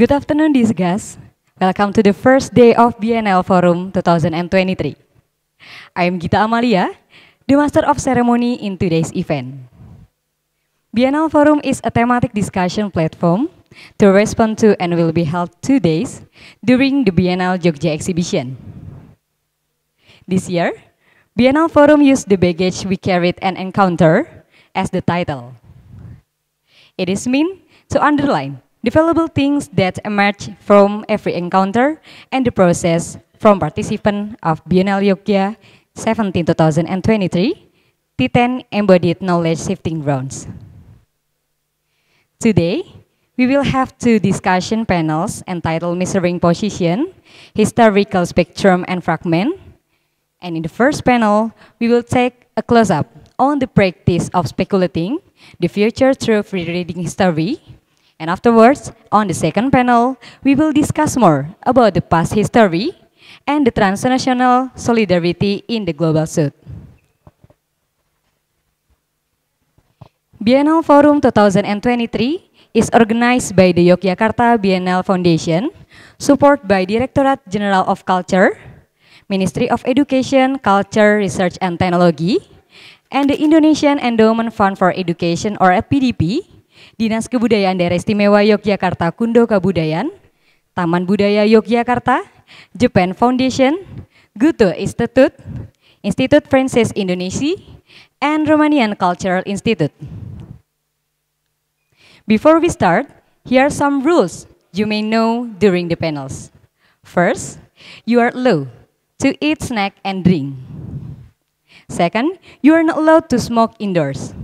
Good afternoon, disgas. Welcome to the first day of BNL Forum 2023. I am Gita Amalia, the Master of Ceremony in today's event. BNL Forum is a thematic discussion platform to respond to and will be held two days during the BNL Jogja exhibition. This year, BNL Forum used the baggage we carried and encounter as the title. It is meant to underline Developable things that emerge from every encounter, and the process from participant of Biennale Yogyakarta 17 2023, T10 Embodied Knowledge Shifting Rounds. Today, we will have two discussion panels entitled Measuring Position, Historical Spectrum and Fragment. And in the first panel, we will take a close-up on the practice of speculating the future through reading history And afterwards, on the second panel, we will discuss more about the past history and the transnational solidarity in the Global South. Biennial Forum 2023 is organized by the Yogyakarta Biennial Foundation, supported by Directorate General of Culture, Ministry of Education, Culture, Research and Technology, and the Indonesian Endowment Fund for Education or EPDP Dinas Kebudayaan Daerah Istimewa Yogyakarta Kundo Kabudayan, Taman Budaya Yogyakarta, Japan Foundation, Goethe Institute, Institut Francis Indonesia, and Romanian Cultural Institute. Before we start, here are some rules you may know during the panels. First, you are allowed to eat snack and drink. Second, you are not allowed to smoke indoors.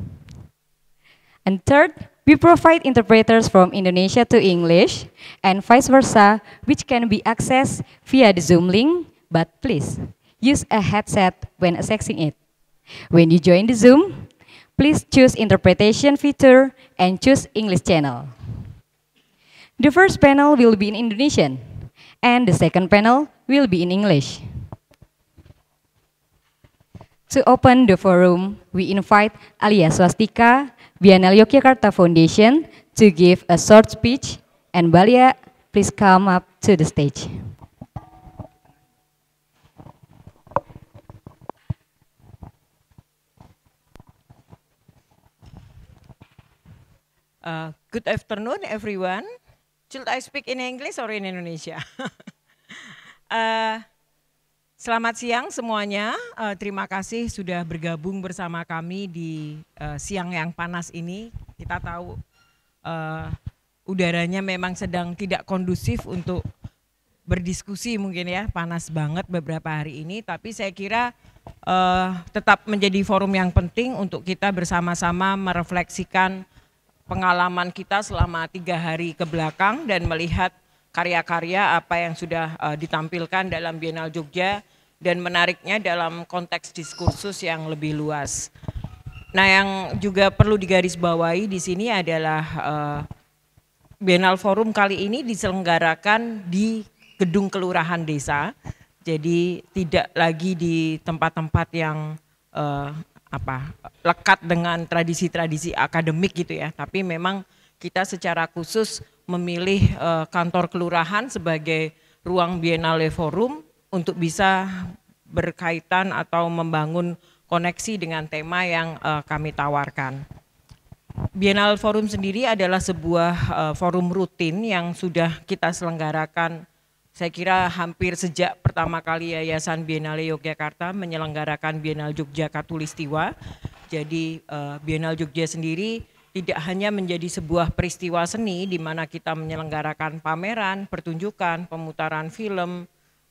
And third, We provide interpreters from Indonesia to English and vice versa, which can be accessed via the Zoom link, but please use a headset when accessing it. When you join the Zoom, please choose interpretation feature and choose English channel. The first panel will be in Indonesian, and the second panel will be in English. To open the forum, we invite Alia Swastika, Bienal Yogyakarta Foundation to give a short speech. And Balia, please come up to the stage. Uh, good afternoon, everyone. Should I speak in English or in Indonesia? uh, Selamat siang semuanya. Uh, terima kasih sudah bergabung bersama kami di uh, siang yang panas ini. Kita tahu uh, udaranya memang sedang tidak kondusif untuk berdiskusi mungkin ya, panas banget beberapa hari ini. Tapi saya kira uh, tetap menjadi forum yang penting untuk kita bersama-sama merefleksikan pengalaman kita selama tiga hari ke belakang dan melihat karya-karya apa yang sudah uh, ditampilkan dalam Bienal Jogja dan menariknya dalam konteks diskursus yang lebih luas. Nah, yang juga perlu digarisbawahi di sini adalah uh, Bienal Forum kali ini diselenggarakan di gedung kelurahan desa, jadi tidak lagi di tempat-tempat yang uh, apa lekat dengan tradisi-tradisi akademik gitu ya, tapi memang kita secara khusus memilih uh, kantor kelurahan sebagai ruang Biennale Forum untuk bisa berkaitan atau membangun koneksi dengan tema yang uh, kami tawarkan. Bienal Forum sendiri adalah sebuah uh, forum rutin yang sudah kita selenggarakan saya kira hampir sejak pertama kali Yayasan Biennale Yogyakarta menyelenggarakan Biennale Jogja Katulistiwa. Jadi uh, eh, Biennale Jogja sendiri tidak hanya menjadi sebuah peristiwa seni di mana kita menyelenggarakan pameran, pertunjukan, pemutaran film,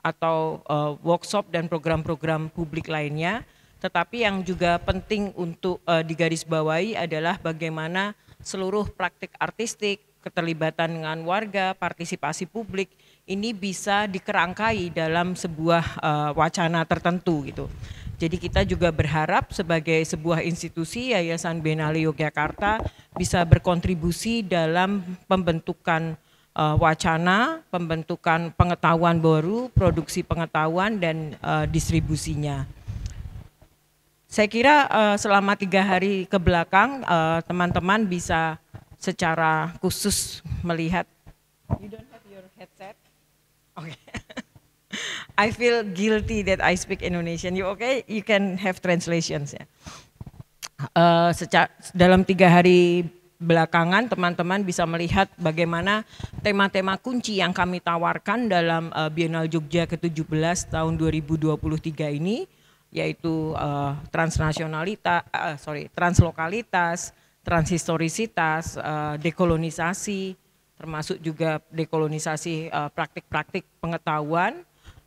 atau uh, workshop dan program-program publik lainnya. Tetapi yang juga penting untuk uh, digarisbawahi adalah bagaimana seluruh praktik artistik, keterlibatan dengan warga, partisipasi publik ini bisa dikerangkai dalam sebuah uh, wacana tertentu gitu. Jadi kita juga berharap sebagai sebuah institusi Yayasan Benali Yogyakarta bisa berkontribusi dalam pembentukan uh, wacana, pembentukan pengetahuan baru, produksi pengetahuan dan uh, distribusinya. Saya kira uh, selama tiga hari ke belakang teman-teman uh, bisa secara khusus melihat. You don't have your headset. Okay. I feel guilty that I speak Indonesian. You okay? You can have translations ya. Uh, dalam tiga hari belakangan teman-teman bisa melihat bagaimana tema-tema kunci yang kami tawarkan dalam uh, eh, Bienal Jogja ke-17 tahun 2023 ini yaitu uh, eh, transnasionalitas uh, eh, sorry translokalitas, transhistorisitas, uh, dekolonisasi termasuk juga dekolonisasi praktik-praktik uh, pengetahuan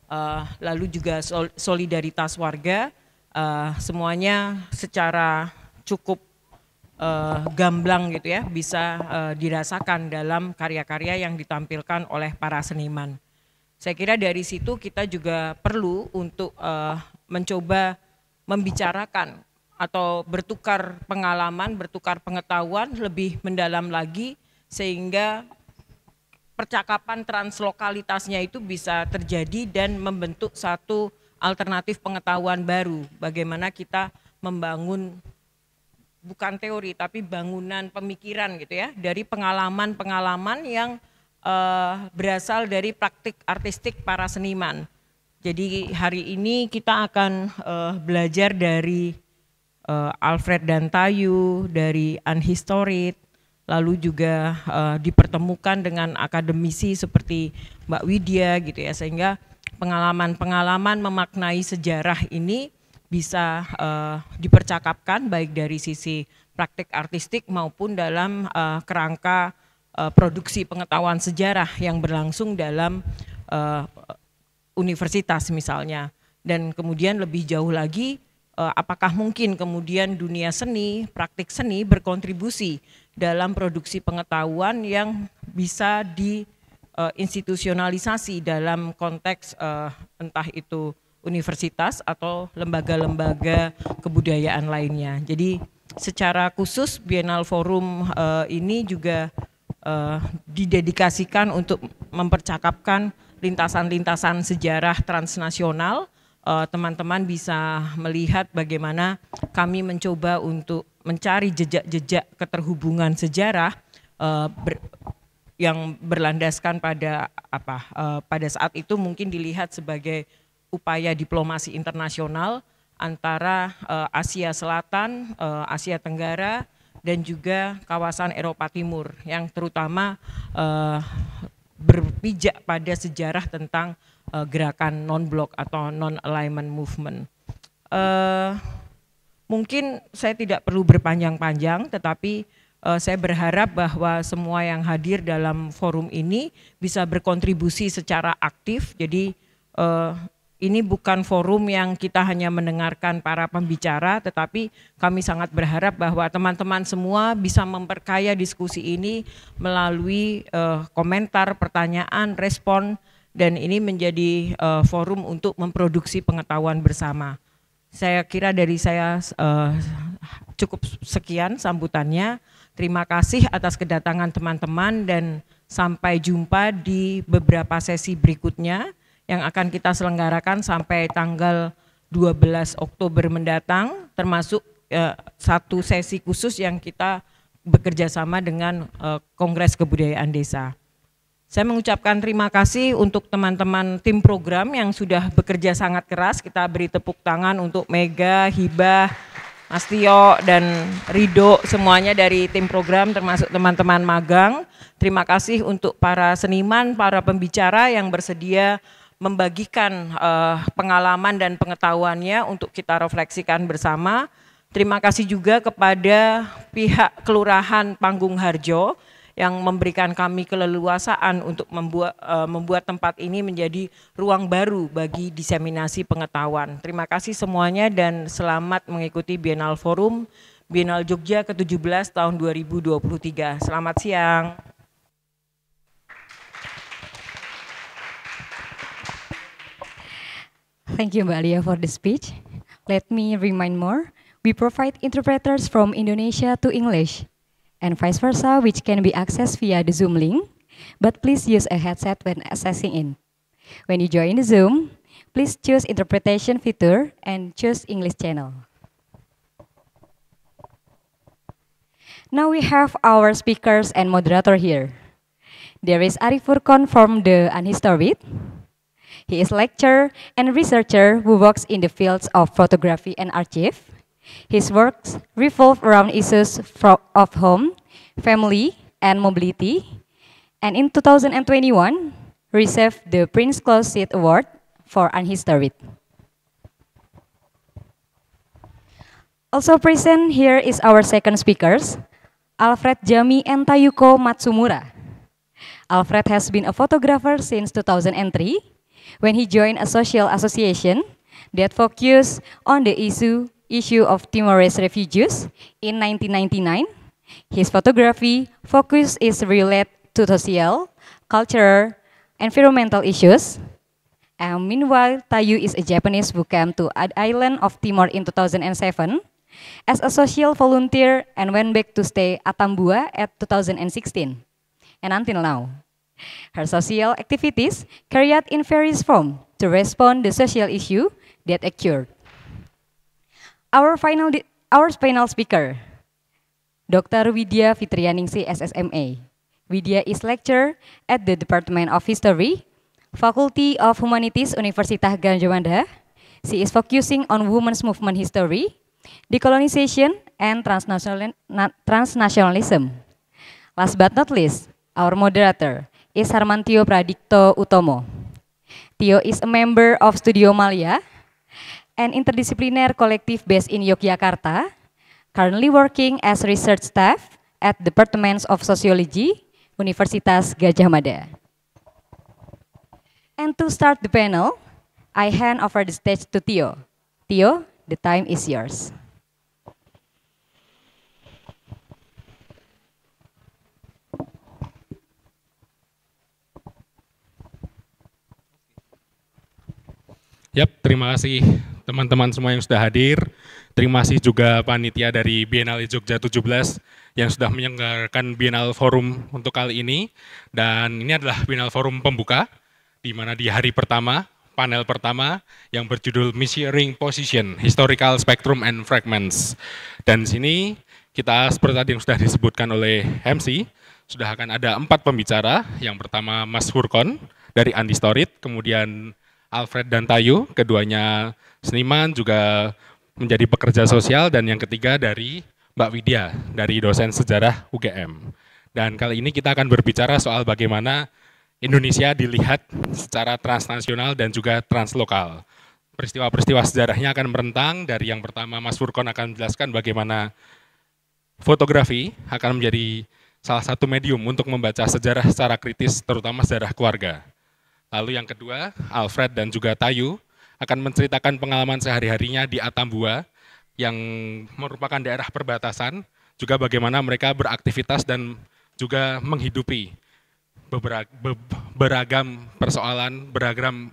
uh, lalu juga solidaritas warga uh, semuanya secara cukup uh, gamblang gitu ya bisa uh, dirasakan dalam karya-karya yang ditampilkan oleh para seniman. Saya kira dari situ kita juga perlu untuk uh, mencoba membicarakan atau bertukar pengalaman, bertukar pengetahuan lebih mendalam lagi sehingga percakapan translokalitasnya itu bisa terjadi dan membentuk satu alternatif pengetahuan baru bagaimana kita membangun bukan teori tapi bangunan pemikiran gitu ya dari pengalaman-pengalaman yang uh, berasal dari praktik artistik para seniman. Jadi hari ini kita akan uh, belajar dari uh, Alfred Dantayu, dari Unhistorit, lalu juga uh, dipertemukan dengan akademisi seperti Mbak Widya gitu ya sehingga pengalaman-pengalaman memaknai sejarah ini bisa uh, dipercakapkan baik dari sisi praktik artistik maupun dalam uh, kerangka uh, produksi pengetahuan sejarah yang berlangsung dalam uh, universitas misalnya dan kemudian lebih jauh lagi uh, apakah mungkin kemudian dunia seni praktik seni berkontribusi dalam produksi pengetahuan yang bisa di uh, institusionalisasi dalam konteks uh, entah itu universitas atau lembaga-lembaga kebudayaan lainnya. Jadi secara khusus Bienal Forum uh, ini juga uh, didedikasikan untuk mempercakapkan lintasan-lintasan sejarah transnasional. Eh, teman-teman uh, bisa melihat bagaimana kami mencoba untuk mencari jejak-jejak keterhubungan sejarah uh, ber, yang berlandaskan pada apa uh, pada saat itu mungkin dilihat sebagai upaya diplomasi internasional antara eh, Asia Selatan, eh, Asia Tenggara, dan juga kawasan Eropa Timur yang terutama eh, berpijak pada sejarah tentang gerakan non-blok atau non-alignment movement. mungkin saya tidak perlu berpanjang-panjang, tetapi saya berharap bahwa semua yang hadir dalam forum ini bisa berkontribusi secara aktif. Jadi ini bukan forum yang kita hanya mendengarkan para pembicara, tetapi kami sangat berharap bahwa teman-teman semua bisa memperkaya diskusi ini melalui uh, komentar, pertanyaan, respon, dan ini menjadi uh, forum untuk memproduksi pengetahuan bersama. Saya kira dari saya uh, cukup sekian sambutannya. Terima kasih atas kedatangan teman-teman dan sampai jumpa di beberapa sesi berikutnya yang akan kita selenggarakan sampai tanggal 12 Oktober mendatang termasuk eh, satu sesi khusus yang kita bekerja sama dengan eh, Kongres Kebudayaan Desa. Saya mengucapkan terima kasih untuk teman-teman tim program yang sudah bekerja sangat keras. Kita beri tepuk tangan untuk Mega, Hibah, Mas Tio, dan Rido semuanya dari tim program termasuk teman-teman magang. Terima kasih untuk para seniman, para pembicara yang bersedia membagikan uh, pengalaman dan pengetahuannya untuk kita refleksikan bersama. Terima kasih juga kepada pihak Kelurahan Panggung Harjo yang memberikan kami keleluasaan untuk membuat uh, membuat tempat ini menjadi ruang baru bagi diseminasi pengetahuan. Terima kasih semuanya dan selamat mengikuti Bienal Forum Bienal Jogja ke-17 tahun 2023. Selamat siang. Thank you, Mbak Alia, for the speech. Let me remind more. We provide interpreters from Indonesia to English and vice versa, which can be accessed via the Zoom link, but please use a headset when accessing in. When you join the Zoom, please choose interpretation feature and choose English channel. Now we have our speakers and moderator here. There is Arifurkon from the Unhistorbit. He is lecturer and researcher who works in the fields of photography and archive. His works revolve around issues of home, family, and mobility. And in 2021, received the Prince Closet Award for Unhistoried. Also present here is our second speakers, Alfred Jami and Tayuko Matsumura. Alfred has been a photographer since 2003 when he joined a social association that focused on the issue, issue of Timorese refugees in 1999. His photography focus is related to social, cultural, environmental issues. And meanwhile, Tayu is a Japanese who came to the island of Timor in 2007 as a social volunteer and went back to stay at Tambua at 2016 and until now. Her social activities carried in various forms to respond the social issue that occurred. Our final, our final speaker, Dr. Widya Fitrianingsi SSMA. Widya is lecturer at the Department of History, Faculty of Humanities, Universitas Gajah Mada. She is focusing on women's movement history, decolonization, and transnational, transnationalism. Last but not least, our moderator, is Harmantio Pradikto Utomo. Tio is a member of Studio Malia, an interdisciplinary collective based in Yogyakarta, currently working as research staff at Departments of Sociology, Universitas Gajah Mada. And to start the panel, I hand over the stage to Tio. Tio, the time is yours. Yap, terima kasih teman-teman semua yang sudah hadir. Terima kasih juga panitia dari Biennale Jogja 17 yang sudah menyelenggarakan Biennale Forum untuk kali ini. Dan ini adalah Biennale Forum pembuka, di mana di hari pertama, panel pertama yang berjudul Measuring Position, Historical Spectrum and Fragments. Dan di sini kita seperti tadi yang sudah disebutkan oleh MC, sudah akan ada empat pembicara. Yang pertama Mas Furkon dari Andi Andistorit, kemudian Alfred dan Tayu, keduanya seniman juga menjadi pekerja sosial dan yang ketiga dari Mbak Widya dari dosen sejarah UGM. Dan kali ini kita akan berbicara soal bagaimana Indonesia dilihat secara transnasional dan juga translokal. Peristiwa-peristiwa sejarahnya akan merentang dari yang pertama Mas Furkon akan menjelaskan bagaimana fotografi akan menjadi salah satu medium untuk membaca sejarah secara kritis terutama sejarah keluarga. Lalu yang kedua, Alfred dan juga Tayu akan menceritakan pengalaman sehari-harinya di Atambua yang merupakan daerah perbatasan, juga bagaimana mereka beraktivitas dan juga menghidupi beragam persoalan, beragam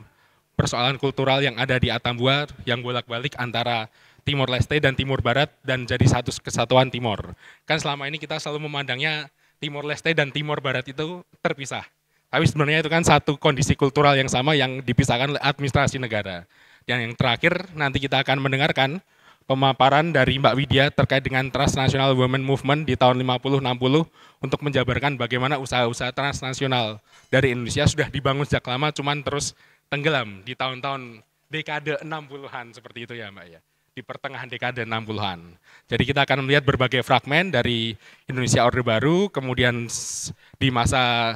persoalan kultural yang ada di Atambua yang bolak-balik antara Timor Leste dan Timur Barat dan jadi satu kesatuan Timor. Kan selama ini kita selalu memandangnya Timor Leste dan Timor Barat itu terpisah. Tapi sebenarnya itu kan satu kondisi kultural yang sama yang dipisahkan oleh administrasi negara. Dan yang terakhir nanti kita akan mendengarkan pemaparan dari Mbak Widya terkait dengan transnational women movement di tahun 50-60 untuk menjabarkan bagaimana usaha-usaha transnasional dari Indonesia sudah dibangun sejak lama cuman terus tenggelam di tahun-tahun dekade 60-an seperti itu ya Mbak ya di pertengahan dekade 60-an. Jadi kita akan melihat berbagai fragmen dari Indonesia Orde Baru, kemudian di masa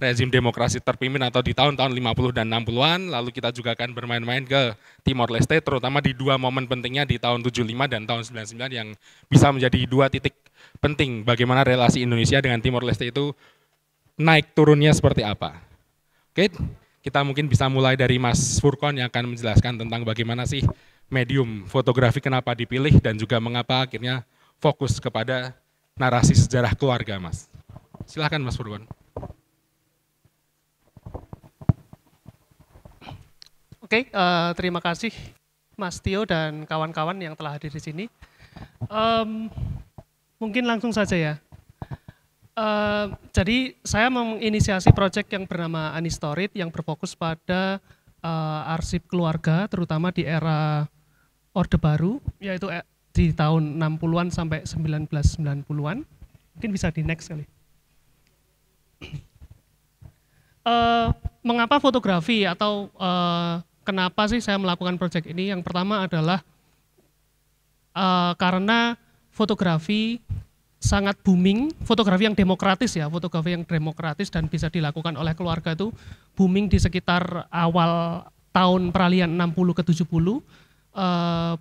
rezim demokrasi terpimpin atau di tahun-tahun 50 dan 60-an, lalu kita juga akan bermain-main ke Timor Leste, terutama di dua momen pentingnya di tahun 75 dan tahun 99 yang bisa menjadi dua titik penting bagaimana relasi Indonesia dengan Timor Leste itu naik turunnya seperti apa. Oke, kita mungkin bisa mulai dari Mas Furkon yang akan menjelaskan tentang bagaimana sih medium fotografi kenapa dipilih dan juga mengapa akhirnya fokus kepada narasi sejarah keluarga, Mas. Silahkan Mas Furkon. Oke, okay, uh, eh, terima kasih Mas Tio dan kawan-kawan yang telah hadir di sini. Um, mungkin langsung saja ya. Uh, jadi saya menginisiasi proyek yang bernama Anistorit yang berfokus pada uh, arsip keluarga, terutama di era Orde Baru, yaitu di tahun 60-an sampai 1990-an. Mungkin bisa di next kali. Uh, mengapa fotografi atau uh, kenapa sih saya melakukan proyek ini? Yang pertama adalah uh, karena fotografi sangat booming, fotografi yang demokratis ya, fotografi yang demokratis dan bisa dilakukan oleh keluarga itu booming di sekitar awal tahun peralihan 60 ke 70 eh,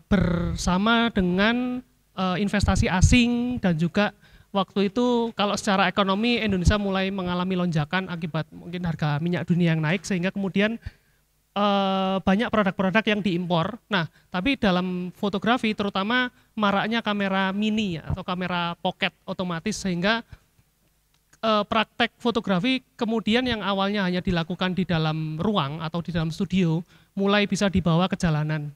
bersama dengan eh, investasi asing dan juga waktu itu kalau secara ekonomi Indonesia mulai mengalami lonjakan akibat mungkin harga minyak dunia yang naik sehingga kemudian Eh, banyak produk-produk yang diimpor. Nah, tapi dalam fotografi terutama maraknya kamera mini atau kamera pocket otomatis sehingga eh, praktek fotografi kemudian yang awalnya hanya dilakukan di dalam ruang atau di dalam studio mulai bisa dibawa ke jalanan.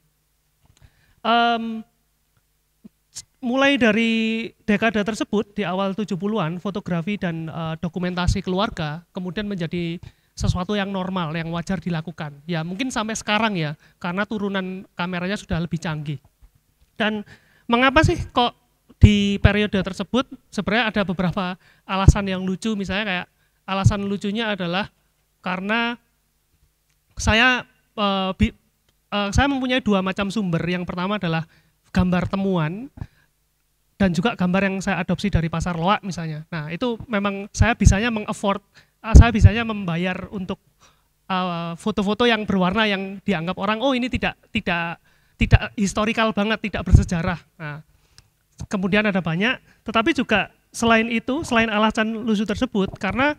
Um, mulai dari dekade tersebut di awal 70-an fotografi dan uh, dokumentasi keluarga kemudian menjadi sesuatu yang normal, yang wajar dilakukan. Ya mungkin sampai sekarang ya, karena turunan kameranya sudah lebih canggih. Dan mengapa sih kok di periode tersebut sebenarnya ada beberapa alasan yang lucu, misalnya kayak alasan lucunya adalah karena saya eh, eh, saya mempunyai dua macam sumber. Yang pertama adalah gambar temuan dan juga gambar yang saya adopsi dari pasar loak misalnya. Nah itu memang saya bisanya mengafford Ah, saya bisanya membayar untuk ah, foto-foto uh, yang berwarna yang dianggap orang oh ini tidak tidak tidak historikal banget, tidak bersejarah. Nah, kemudian ada banyak, tetapi juga selain itu, selain alasan lucu tersebut, karena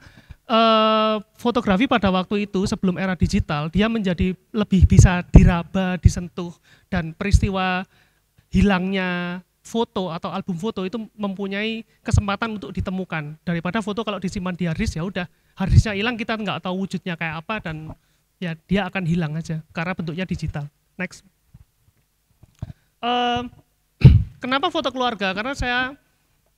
uh, fotografi pada waktu itu sebelum era digital, dia menjadi lebih bisa diraba, disentuh, dan peristiwa hilangnya foto atau album foto itu mempunyai kesempatan untuk ditemukan daripada foto kalau disimpan di disk ya udah disknya hilang kita nggak tahu wujudnya kayak apa dan ya dia akan hilang aja karena bentuknya digital next uh, kenapa foto keluarga karena saya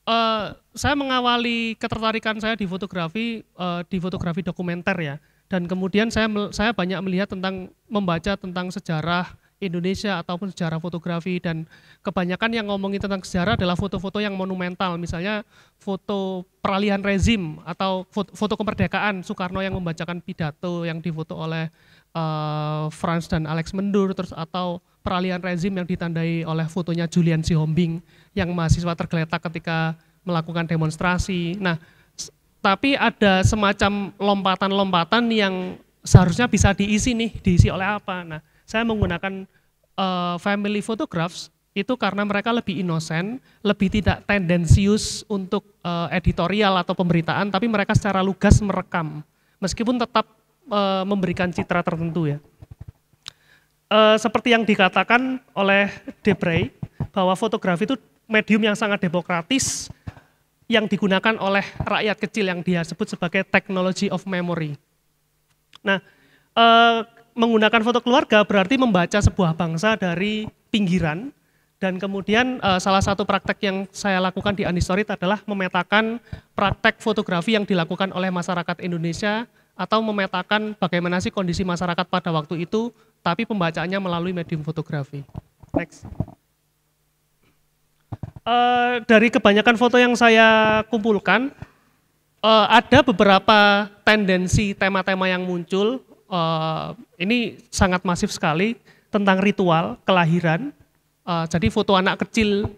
uh, saya mengawali ketertarikan saya di fotografi uh, di fotografi dokumenter ya dan kemudian saya saya banyak melihat tentang membaca tentang sejarah Indonesia ataupun sejarah fotografi dan kebanyakan yang ngomongin tentang sejarah adalah foto-foto yang monumental misalnya foto peralihan rezim atau foto, foto kemerdekaan Soekarno yang membacakan pidato yang difoto oleh uh, eh, Franz dan Alex Mendur terus atau peralihan rezim yang ditandai oleh fotonya Julian Sihombing yang mahasiswa tergeletak ketika melakukan demonstrasi. Nah, tapi ada semacam lompatan-lompatan yang seharusnya bisa diisi nih, diisi oleh apa? Nah, saya menggunakan uh, family photographs itu karena mereka lebih inosen, lebih tidak tendensius untuk uh, editorial atau pemberitaan, tapi mereka secara lugas merekam, meskipun tetap uh, memberikan citra tertentu ya. Uh, seperti yang dikatakan oleh Debray, bahwa fotografi itu medium yang sangat demokratis, yang digunakan oleh rakyat kecil yang dia sebut sebagai technology of memory. Nah, uh, menggunakan foto keluarga berarti membaca sebuah bangsa dari pinggiran dan kemudian uh, salah satu praktek yang saya lakukan di Anistorit adalah memetakan praktek fotografi yang dilakukan oleh masyarakat Indonesia atau memetakan bagaimana sih kondisi masyarakat pada waktu itu tapi pembacaannya melalui medium fotografi. Next. Uh, dari kebanyakan foto yang saya kumpulkan, uh, ada beberapa tendensi tema-tema yang muncul Eh, ini sangat masif sekali tentang ritual kelahiran. Eh, jadi foto anak kecil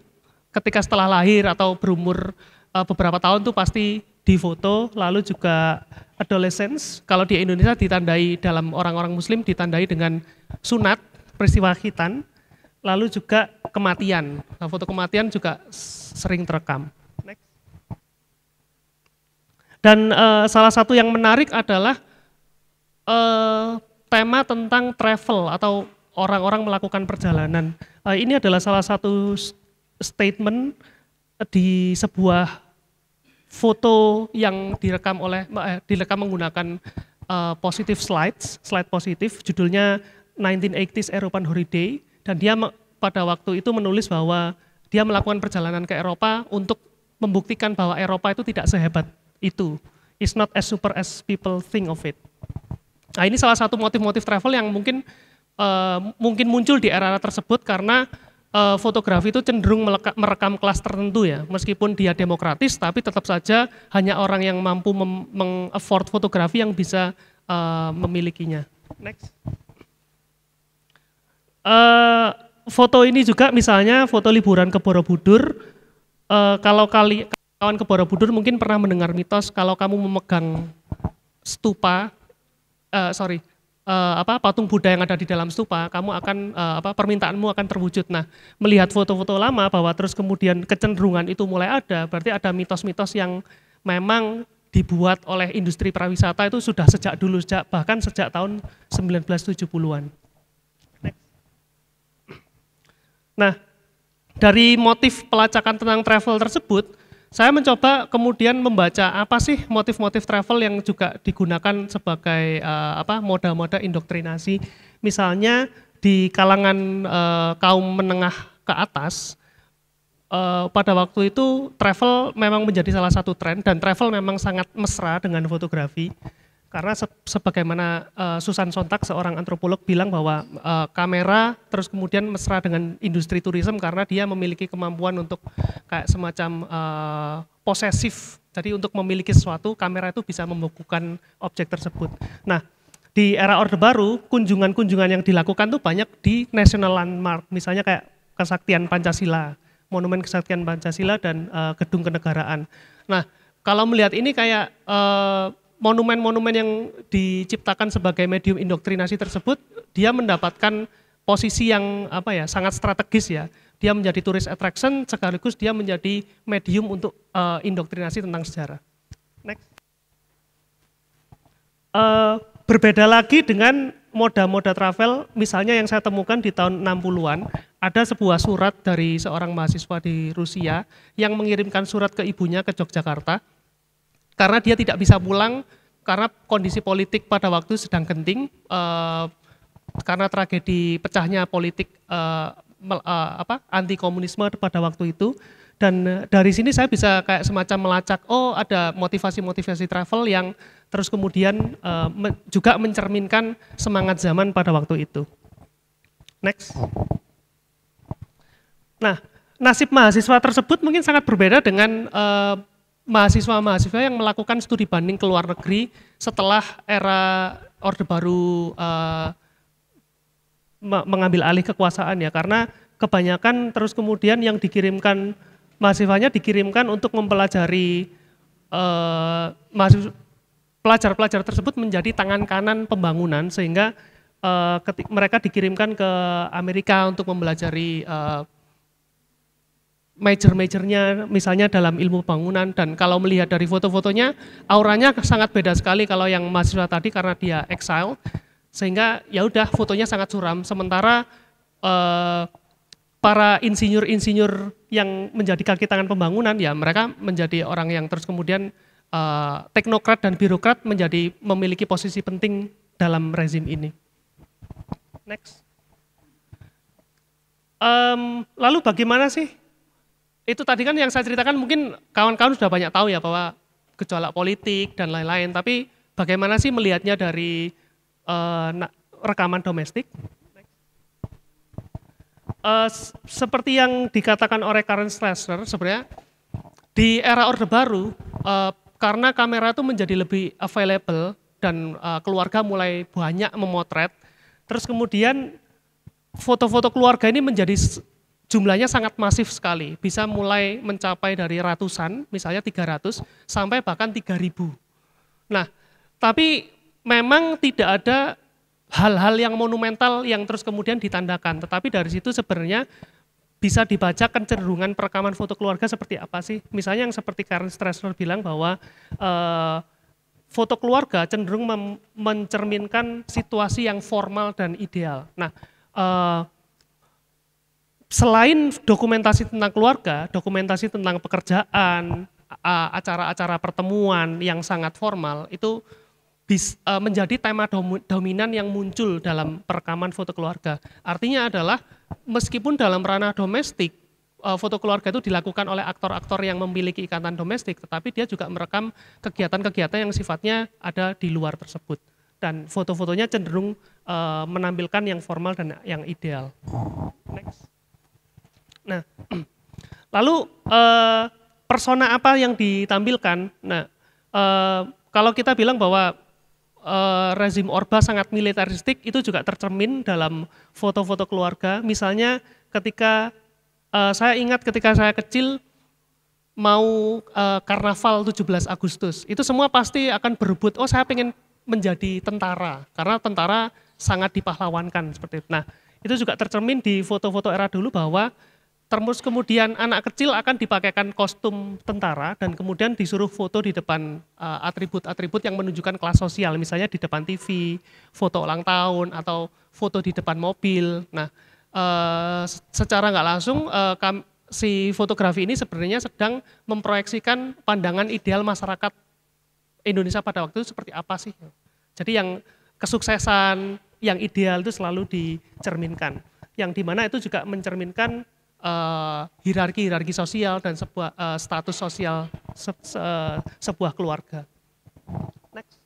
ketika setelah lahir atau berumur eh, beberapa tahun tuh pasti difoto, lalu juga adolescence. Kalau di Indonesia ditandai dalam orang-orang Muslim ditandai dengan sunat peristiwa khitan, lalu juga kematian. Nah, foto kematian juga sering terekam. Next. Dan uh, salah satu yang menarik adalah uh, tema tentang travel atau orang-orang melakukan perjalanan. Uh, ini adalah salah satu statement di sebuah foto yang direkam oleh eh, direkam menggunakan uh, positive slides, slide positif, judulnya 1980s European Holiday dan dia pada waktu itu menulis bahwa dia melakukan perjalanan ke Eropa untuk membuktikan bahwa Eropa itu tidak sehebat itu. It's not as super as people think of it. Nah ini salah satu motif-motif travel yang mungkin uh, mungkin muncul di era-era tersebut karena uh, fotografi itu cenderung merekam kelas tertentu ya, meskipun dia demokratis, tapi tetap saja hanya orang yang mampu afford fotografi yang bisa uh, memilikinya. Next. Uh, foto ini juga misalnya foto liburan ke Borobudur. Uh, kalau kali kawan ke Borobudur mungkin pernah mendengar mitos kalau kamu memegang stupa uh, sorry, uh, apa patung Buddha yang ada di dalam stupa, kamu akan uh, apa permintaanmu akan terwujud. Nah, melihat foto-foto lama bahwa terus kemudian kecenderungan itu mulai ada, berarti ada mitos-mitos yang memang dibuat oleh industri pariwisata itu sudah sejak dulu sejak bahkan sejak tahun 1970-an. Nah, dari motif pelacakan tentang travel tersebut, saya mencoba kemudian membaca apa sih motif-motif travel yang juga digunakan sebagai uh, apa moda-moda indoktrinasi. Misalnya di kalangan uh, kaum menengah ke atas uh, pada waktu itu travel memang menjadi salah satu tren dan travel memang sangat mesra dengan fotografi karena se sebagaimana uh, Susan Sontag seorang antropolog bilang bahwa uh, kamera terus kemudian mesra dengan industri turisme karena dia memiliki kemampuan untuk kayak semacam uh, posesif. Jadi untuk memiliki sesuatu kamera itu bisa membekukan objek tersebut. Nah, di era Orde Baru, kunjungan-kunjungan yang dilakukan tuh banyak di national landmark, misalnya kayak kesaktian Pancasila, monumen kesaktian Pancasila dan uh, gedung kenegaraan. Nah, kalau melihat ini kayak uh, monumen-monumen yang diciptakan sebagai medium indoktrinasi tersebut dia mendapatkan posisi yang apa ya sangat strategis ya dia menjadi turis attraction sekaligus dia menjadi medium untuk uh, indoktrinasi tentang sejarah next uh, berbeda lagi dengan moda-moda travel misalnya yang saya temukan di tahun 60-an ada sebuah surat dari seorang mahasiswa di Rusia yang mengirimkan surat ke ibunya ke Yogyakarta karena dia tidak bisa pulang karena kondisi politik pada waktu sedang genting uh, karena tragedi pecahnya politik uh, apa anti komunisme pada waktu itu dan dari sini saya bisa kayak semacam melacak oh ada motivasi-motivasi travel yang terus kemudian uh, me, juga mencerminkan semangat zaman pada waktu itu. Next. Nah, nasib mahasiswa tersebut mungkin sangat berbeda dengan uh, mahasiswa-mahasiswa yang melakukan studi banding ke luar negeri setelah era Orde Baru uh, mengambil alih kekuasaan ya karena kebanyakan terus kemudian yang dikirimkan mahasiswanya dikirimkan untuk mempelajari uh, pelajar-pelajar tersebut menjadi tangan kanan pembangunan sehingga uh, mereka dikirimkan ke Amerika untuk mempelajari uh, major-majornya misalnya dalam ilmu bangunan dan kalau melihat dari foto-fotonya auranya sangat beda sekali kalau yang mahasiswa tadi karena dia exile sehingga ya udah fotonya sangat suram sementara eh, para insinyur-insinyur yang menjadi kaki tangan pembangunan ya mereka menjadi orang yang terus kemudian eh, teknokrat dan birokrat menjadi memiliki posisi penting dalam rezim ini next um, lalu bagaimana sih itu tadi kan yang saya ceritakan mungkin kawan-kawan sudah banyak tahu ya bahwa gejolak politik dan lain-lain. Tapi bagaimana sih melihatnya dari uh, rekaman domestik? Uh, seperti yang dikatakan oleh Karen Strasser sebenarnya di era Orde Baru uh, karena kamera itu menjadi lebih available dan uh, keluarga mulai banyak memotret terus kemudian foto-foto keluarga ini menjadi jumlahnya sangat masif sekali, bisa mulai mencapai dari ratusan, misalnya 300 sampai bahkan 3000. Nah, tapi memang tidak ada hal-hal yang monumental yang terus kemudian ditandakan, tetapi dari situ sebenarnya bisa dibaca kecenderungan perekaman foto keluarga seperti apa sih? Misalnya yang seperti Karen Stressler bilang bahwa eh, foto keluarga cenderung mencerminkan situasi yang formal dan ideal. Nah, eh, selain dokumentasi tentang keluarga, dokumentasi tentang pekerjaan, acara-acara pertemuan yang sangat formal itu e, menjadi tema dominan yang muncul dalam perekaman foto keluarga. Artinya adalah meskipun dalam ranah domestik e, foto keluarga itu dilakukan oleh aktor-aktor yang memiliki ikatan domestik, tetapi dia juga merekam kegiatan-kegiatan yang sifatnya ada di luar tersebut. Dan foto-fotonya cenderung e, menampilkan yang formal dan yang ideal. Next. Nah, lalu eh, persona apa yang ditampilkan? Nah, eh, kalau kita bilang bahwa eh, rezim Orba sangat militaristik, itu juga tercermin dalam foto-foto keluarga. Misalnya ketika eh, saya ingat ketika saya kecil mau eh, karnaval 17 Agustus, itu semua pasti akan berebut. Oh, saya ingin menjadi tentara karena tentara sangat dipahlawankan seperti itu. Nah, itu juga tercermin di foto-foto era dulu bahwa terus kemudian anak kecil akan dipakaikan kostum tentara dan kemudian disuruh foto di depan eh, atribut-atribut uh, yang menunjukkan kelas sosial, misalnya di depan TV, foto ulang tahun atau foto di depan mobil. Nah, uh, secara nggak langsung uh, kam, si fotografi ini sebenarnya sedang memproyeksikan pandangan ideal masyarakat Indonesia pada waktu itu seperti apa sih? Jadi yang kesuksesan, yang ideal itu selalu dicerminkan. Yang dimana itu juga mencerminkan uh, eh, hierarki hierarki sosial dan sebuah uh, status sosial se se sebuah keluarga. Next.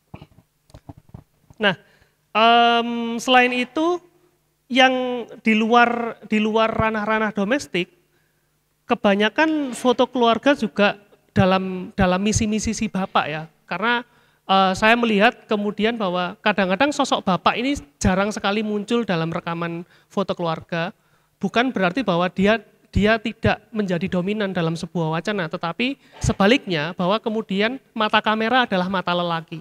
Nah, um, selain itu yang di luar di luar ranah-ranah domestik, kebanyakan foto keluarga juga dalam dalam misi-misi si bapak ya, karena uh, saya melihat kemudian bahwa kadang-kadang sosok bapak ini jarang sekali muncul dalam rekaman foto keluarga bukan berarti bahwa dia dia tidak menjadi dominan dalam sebuah wacana, tetapi sebaliknya bahwa kemudian mata kamera adalah mata lelaki.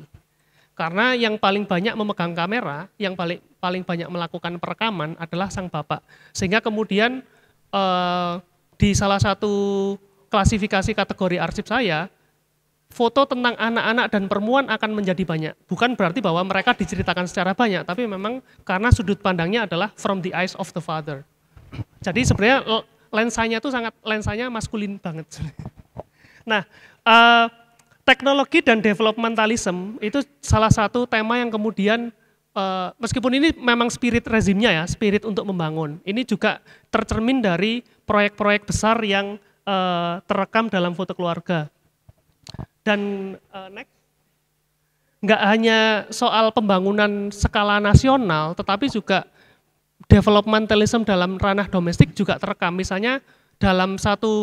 Karena yang paling banyak memegang kamera, yang paling paling banyak melakukan perekaman adalah sang bapak. Sehingga kemudian eh, di salah satu klasifikasi kategori arsip saya, foto tentang anak-anak dan perempuan akan menjadi banyak. Bukan berarti bahwa mereka diceritakan secara banyak, tapi memang karena sudut pandangnya adalah from the eyes of the father. Jadi sebenarnya oh, lensanya itu sangat lensanya maskulin banget. Nah, uh, teknologi dan developmentalism itu salah satu tema yang kemudian uh, meskipun ini memang spirit rezimnya ya, spirit untuk membangun. Ini juga tercermin dari proyek-proyek besar yang uh, terekam dalam foto keluarga. Dan uh, next nggak hanya soal pembangunan skala nasional, tetapi juga developmentalism dalam ranah domestik juga terekam. Misalnya dalam satu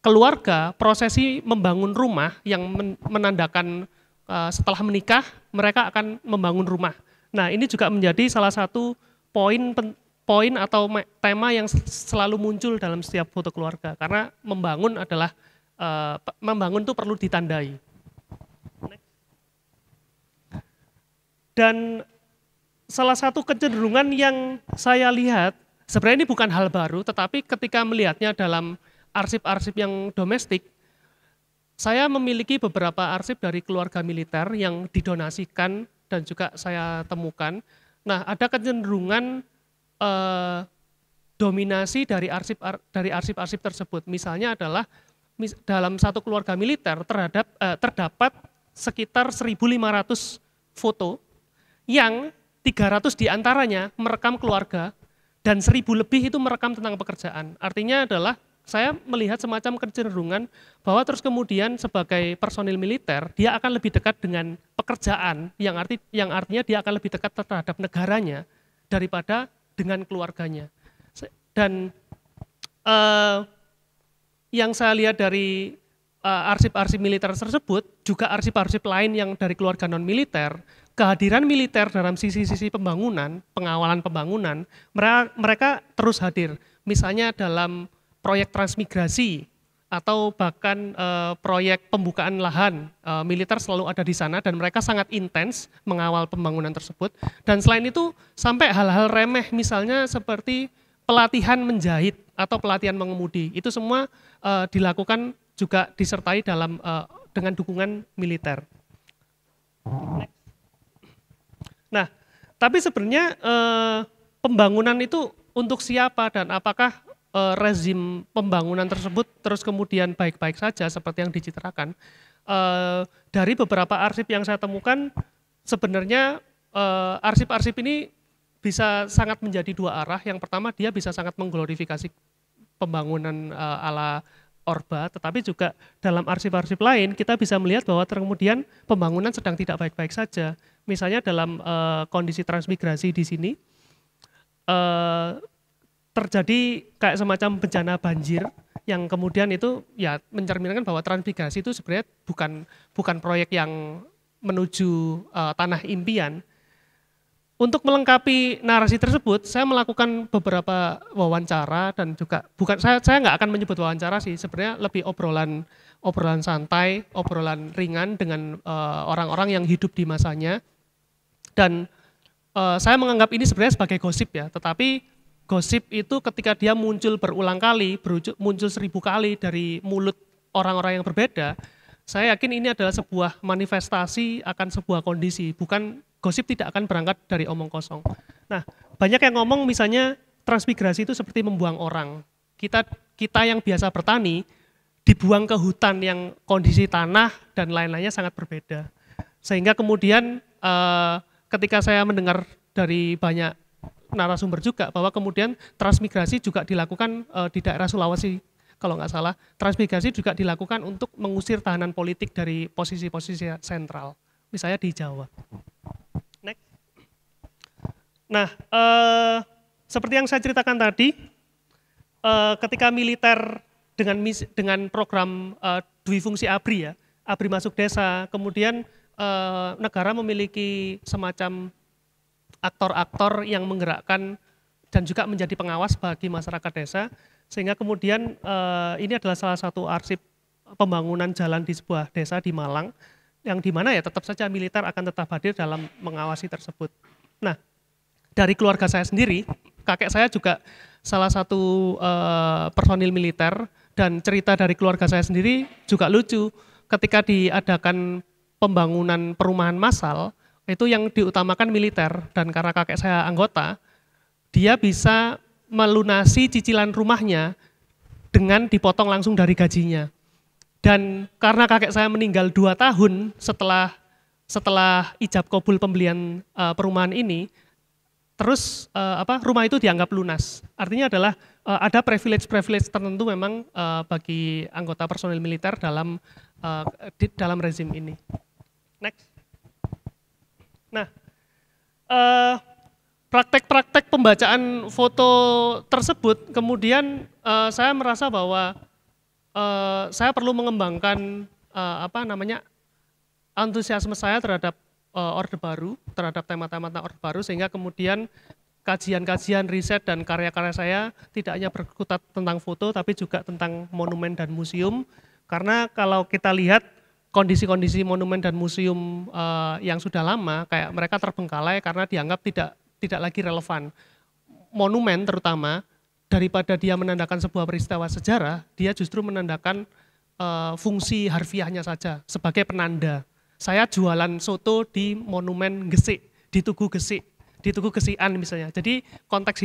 keluarga prosesi membangun rumah yang menandakan eh, setelah menikah mereka akan membangun rumah. Nah ini juga menjadi salah satu poin poin atau tema yang selalu muncul dalam setiap foto keluarga karena membangun adalah eh, membangun itu perlu ditandai. Dan salah satu kecenderungan yang saya lihat, sebenarnya ini bukan hal baru, tetapi ketika melihatnya dalam arsip-arsip yang domestik, saya memiliki beberapa arsip dari keluarga militer yang didonasikan dan juga saya temukan. Nah, ada kecenderungan eh, dominasi dari arsip ar, dari arsip-arsip tersebut. Misalnya adalah dalam satu keluarga militer terhadap eh, terdapat sekitar 1.500 foto yang 300 diantaranya merekam keluarga, dan 1000 lebih itu merekam tentang pekerjaan. Artinya adalah saya melihat semacam kecenderungan bahwa terus kemudian sebagai personil militer dia akan lebih dekat dengan pekerjaan yang arti yang artinya dia akan lebih dekat terhadap negaranya daripada dengan keluarganya. Dan uh, yang saya lihat dari eh, arsip-arsip uh, militer tersebut juga arsip-arsip lain yang dari keluarga non militer kehadiran militer dalam sisi-sisi pembangunan, pengawalan pembangunan, mereka, mereka terus hadir. Misalnya dalam proyek transmigrasi atau bahkan e, proyek pembukaan lahan e, militer selalu ada di sana dan mereka sangat intens mengawal pembangunan tersebut. Dan selain itu sampai hal-hal remeh misalnya seperti pelatihan menjahit atau pelatihan mengemudi itu semua e, dilakukan juga disertai dalam e, dengan dukungan militer. Next. Tapi sebenarnya eh, pembangunan itu untuk siapa dan apakah eh, rezim pembangunan tersebut terus kemudian baik-baik saja seperti yang dicitrakan? Eh, dari beberapa arsip yang saya temukan, sebenarnya eh, arsip-arsip eh, ini bisa sangat menjadi dua arah. Yang pertama dia bisa sangat mengglorifikasi pembangunan eh, ala Orba, tetapi juga dalam arsip-arsip lain kita bisa melihat bahwa kemudian pembangunan sedang tidak baik-baik saja misalnya dalam uh, kondisi transmigrasi di sini uh, terjadi kayak semacam bencana banjir yang kemudian itu ya mencerminkan bahwa transmigrasi itu sebenarnya bukan bukan proyek yang menuju uh, tanah impian. Untuk melengkapi narasi tersebut, saya melakukan beberapa wawancara dan juga bukan saya saya nggak akan menyebut wawancara sih, sebenarnya lebih obrolan obrolan santai, obrolan ringan dengan eh, orang-orang uh, yang hidup di masanya. Dan uh, saya menganggap ini sebenarnya sebagai gosip ya, tetapi gosip itu ketika dia muncul berulang kali, muncul seribu kali dari mulut orang-orang yang berbeda, saya yakin ini adalah sebuah manifestasi akan sebuah kondisi, bukan gosip tidak akan berangkat dari omong kosong. Nah, banyak yang ngomong misalnya transmigrasi itu seperti membuang orang. Kita kita yang biasa bertani, dibuang ke hutan yang kondisi tanah dan lain-lainnya sangat berbeda. Sehingga kemudian uh, ketika saya mendengar dari banyak narasumber juga bahwa kemudian transmigrasi juga dilakukan uh, di daerah Sulawesi kalau nggak salah transmigrasi juga dilakukan untuk mengusir tahanan politik dari posisi-posisi sentral, misalnya di Jawa. Next. Nah, eh, seperti yang saya ceritakan tadi, eh, ketika militer dengan misi, dengan program uh, eh, dui fungsi ABRI ya, ABRI masuk desa, kemudian uh, negara memiliki semacam aktor-aktor yang menggerakkan dan juga menjadi pengawas bagi masyarakat desa sehingga kemudian uh, ini adalah salah satu arsip pembangunan jalan di sebuah desa di Malang yang di mana ya tetap saja militer akan tetap hadir dalam mengawasi tersebut. Nah, dari keluarga saya sendiri, kakek saya juga salah satu uh, personil militer dan cerita dari keluarga saya sendiri juga lucu. Ketika diadakan pembangunan perumahan massal, itu yang diutamakan militer dan karena kakek saya anggota, dia bisa melunasi cicilan rumahnya dengan dipotong langsung dari gajinya. Dan karena kakek saya meninggal dua tahun setelah setelah ijab kobul pembelian uh, perumahan ini, terus uh, apa rumah itu dianggap lunas. Artinya adalah uh, ada privilege-privilege tertentu memang uh, bagi anggota personil militer dalam uh, di dalam rezim ini. Next. Nah, praktek praktek-praktek pembacaan foto tersebut kemudian uh, saya merasa bahwa uh, saya perlu mengembangkan uh, apa namanya antusiasme saya terhadap uh, orde baru terhadap tema-tema orde baru sehingga kemudian kajian-kajian, riset, dan karya-karya saya tidak hanya berkutat tentang foto, tapi juga tentang monumen dan museum. Karena kalau kita lihat kondisi-kondisi monumen dan museum uh, yang sudah lama, kayak mereka terbengkalai karena dianggap tidak tidak lagi relevan. Monumen terutama, daripada dia menandakan sebuah peristiwa sejarah, dia justru menandakan uh, fungsi harfiahnya saja sebagai penanda. Saya jualan soto di monumen Gesik, di Tugu Gesik di Tugu Kesian misalnya. Jadi konteks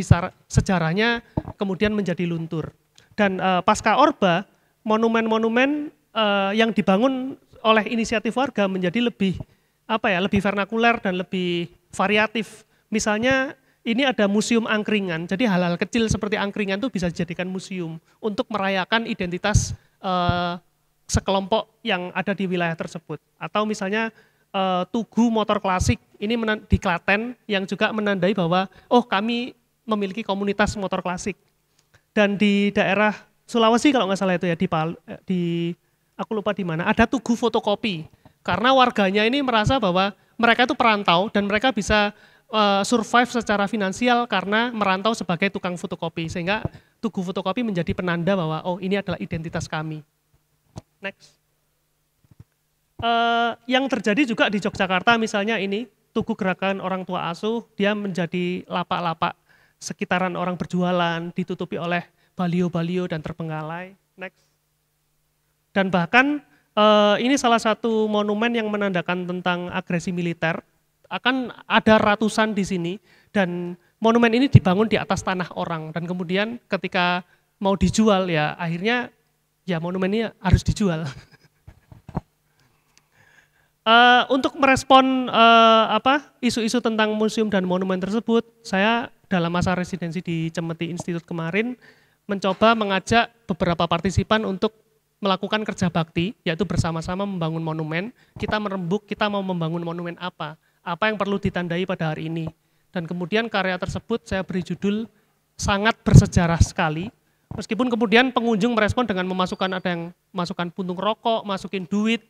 sejarahnya kemudian menjadi luntur. Dan uh, pasca Orba, monumen-monumen uh, yang dibangun oleh inisiatif warga menjadi lebih apa ya, lebih vernakuler dan lebih variatif. Misalnya ini ada museum angkringan. Jadi hal-hal kecil seperti angkringan itu bisa dijadikan museum untuk merayakan identitas uh, sekelompok yang ada di wilayah tersebut. Atau misalnya uh, Tugu Motor Klasik ini di Klaten yang juga menandai bahwa oh kami memiliki komunitas motor klasik. Dan di daerah Sulawesi kalau nggak salah itu ya di eh, di aku lupa di mana ada Tugu Fotokopi karena warganya ini merasa bahwa mereka itu perantau dan mereka bisa uh, survive secara finansial karena merantau sebagai tukang fotokopi sehingga tugu fotokopi menjadi penanda bahwa oh ini adalah identitas kami. Next. Eh, yang terjadi juga di Yogyakarta misalnya ini tugu gerakan orang tua asuh dia menjadi lapak-lapak sekitaran orang berjualan ditutupi oleh balio-balio dan terpenggalai Next. Dan bahkan uh, ini salah satu monumen yang menandakan tentang agresi militer. Akan ada ratusan di sini dan monumen ini dibangun di atas tanah orang dan kemudian ketika mau dijual ya akhirnya ya monumennya harus dijual. Eh, untuk merespon uh, isu-isu tentang museum dan monumen tersebut, saya dalam masa residensi di Cemeti Institute kemarin mencoba mengajak beberapa partisipan untuk melakukan kerja bakti, yaitu bersama-sama membangun monumen. Kita merembuk, kita mau membangun monumen apa, apa yang perlu ditandai pada hari ini. Dan kemudian karya tersebut saya beri judul sangat bersejarah sekali. Meskipun kemudian pengunjung merespon dengan memasukkan ada yang masukkan puntung rokok, masukin duit,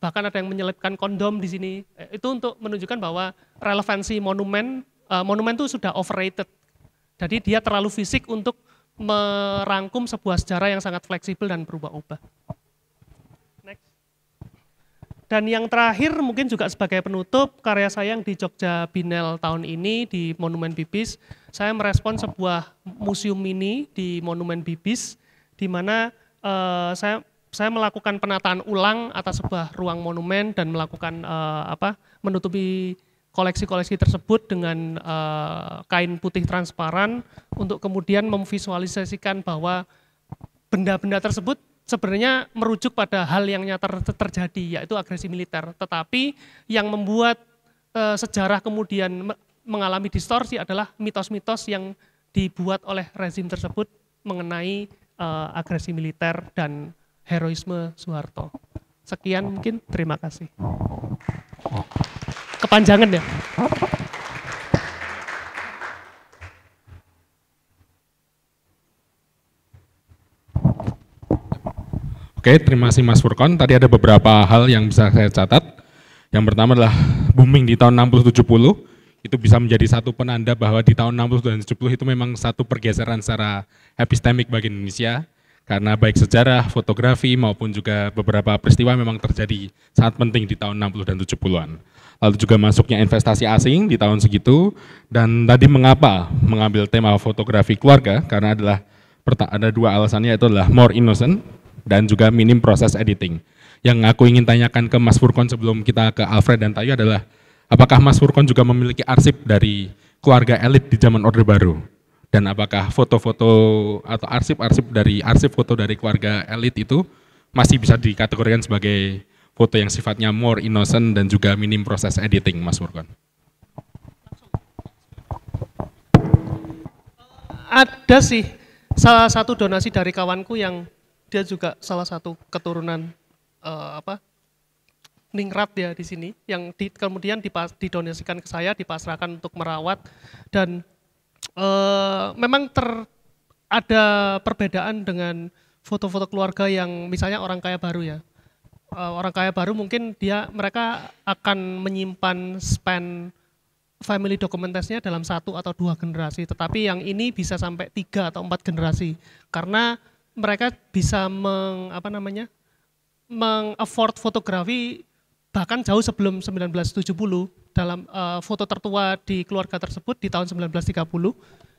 bahkan ada yang menyelipkan kondom di sini. Eh, itu untuk menunjukkan bahwa relevansi monumen, eh, monumen itu sudah overrated. Jadi dia terlalu fisik untuk merangkum sebuah sejarah yang sangat fleksibel dan berubah-ubah. Dan yang terakhir mungkin juga sebagai penutup, karya saya yang di Jogja Binel tahun ini di Monumen Bibis, saya merespon sebuah museum mini di Monumen Bibis, di mana uh, saya saya melakukan penataan ulang atas sebuah ruang monumen dan melakukan uh, apa menutupi koleksi-koleksi tersebut dengan uh, kain putih transparan untuk kemudian memvisualisasikan bahwa benda-benda tersebut sebenarnya merujuk pada hal yang nyata terjadi yaitu agresi militer tetapi yang membuat uh, sejarah kemudian mengalami distorsi adalah mitos-mitos yang dibuat oleh rezim tersebut mengenai uh, agresi militer dan heroisme Soeharto. Sekian mungkin, terima kasih. Oh, Kepanjangan ya. Oke, terima kasih Mas Furkon. Tadi ada beberapa hal yang bisa saya catat. Yang pertama adalah booming di tahun 60-70, itu bisa menjadi satu penanda bahwa di tahun 60 dan 70 itu memang satu pergeseran secara epistemic bagi Indonesia karena baik sejarah, fotografi maupun juga beberapa peristiwa memang terjadi sangat penting di tahun 60 dan 70-an. Lalu juga masuknya investasi asing di tahun segitu dan tadi mengapa mengambil tema fotografi keluarga karena adalah ada dua alasannya itu adalah more innocent dan juga minim proses editing. Yang aku ingin tanyakan ke Mas Furkon sebelum kita ke Alfred dan Tayo adalah apakah Mas Furkon juga memiliki arsip dari keluarga elit di zaman Orde Baru? dan apakah foto-foto atau arsip-arsip dari arsip foto dari keluarga elit itu masih bisa dikategorikan sebagai foto yang sifatnya more innocent dan juga minim proses editing, Mas Murkon? Ada sih salah satu donasi dari kawanku yang dia juga salah satu keturunan uh, apa ningrat ya di sini yang di, kemudian didonasikan ke saya dipasrahkan untuk merawat dan uh, memang ter ada perbedaan dengan foto-foto keluarga yang misalnya orang kaya baru ya. Uh, orang kaya baru mungkin dia mereka akan menyimpan span family dokumentasinya dalam satu atau dua generasi, tetapi yang ini bisa sampai tiga atau empat generasi karena mereka bisa meng apa namanya mengafford fotografi bahkan jauh sebelum 1970 dalam uh, foto tertua di keluarga tersebut di tahun 1930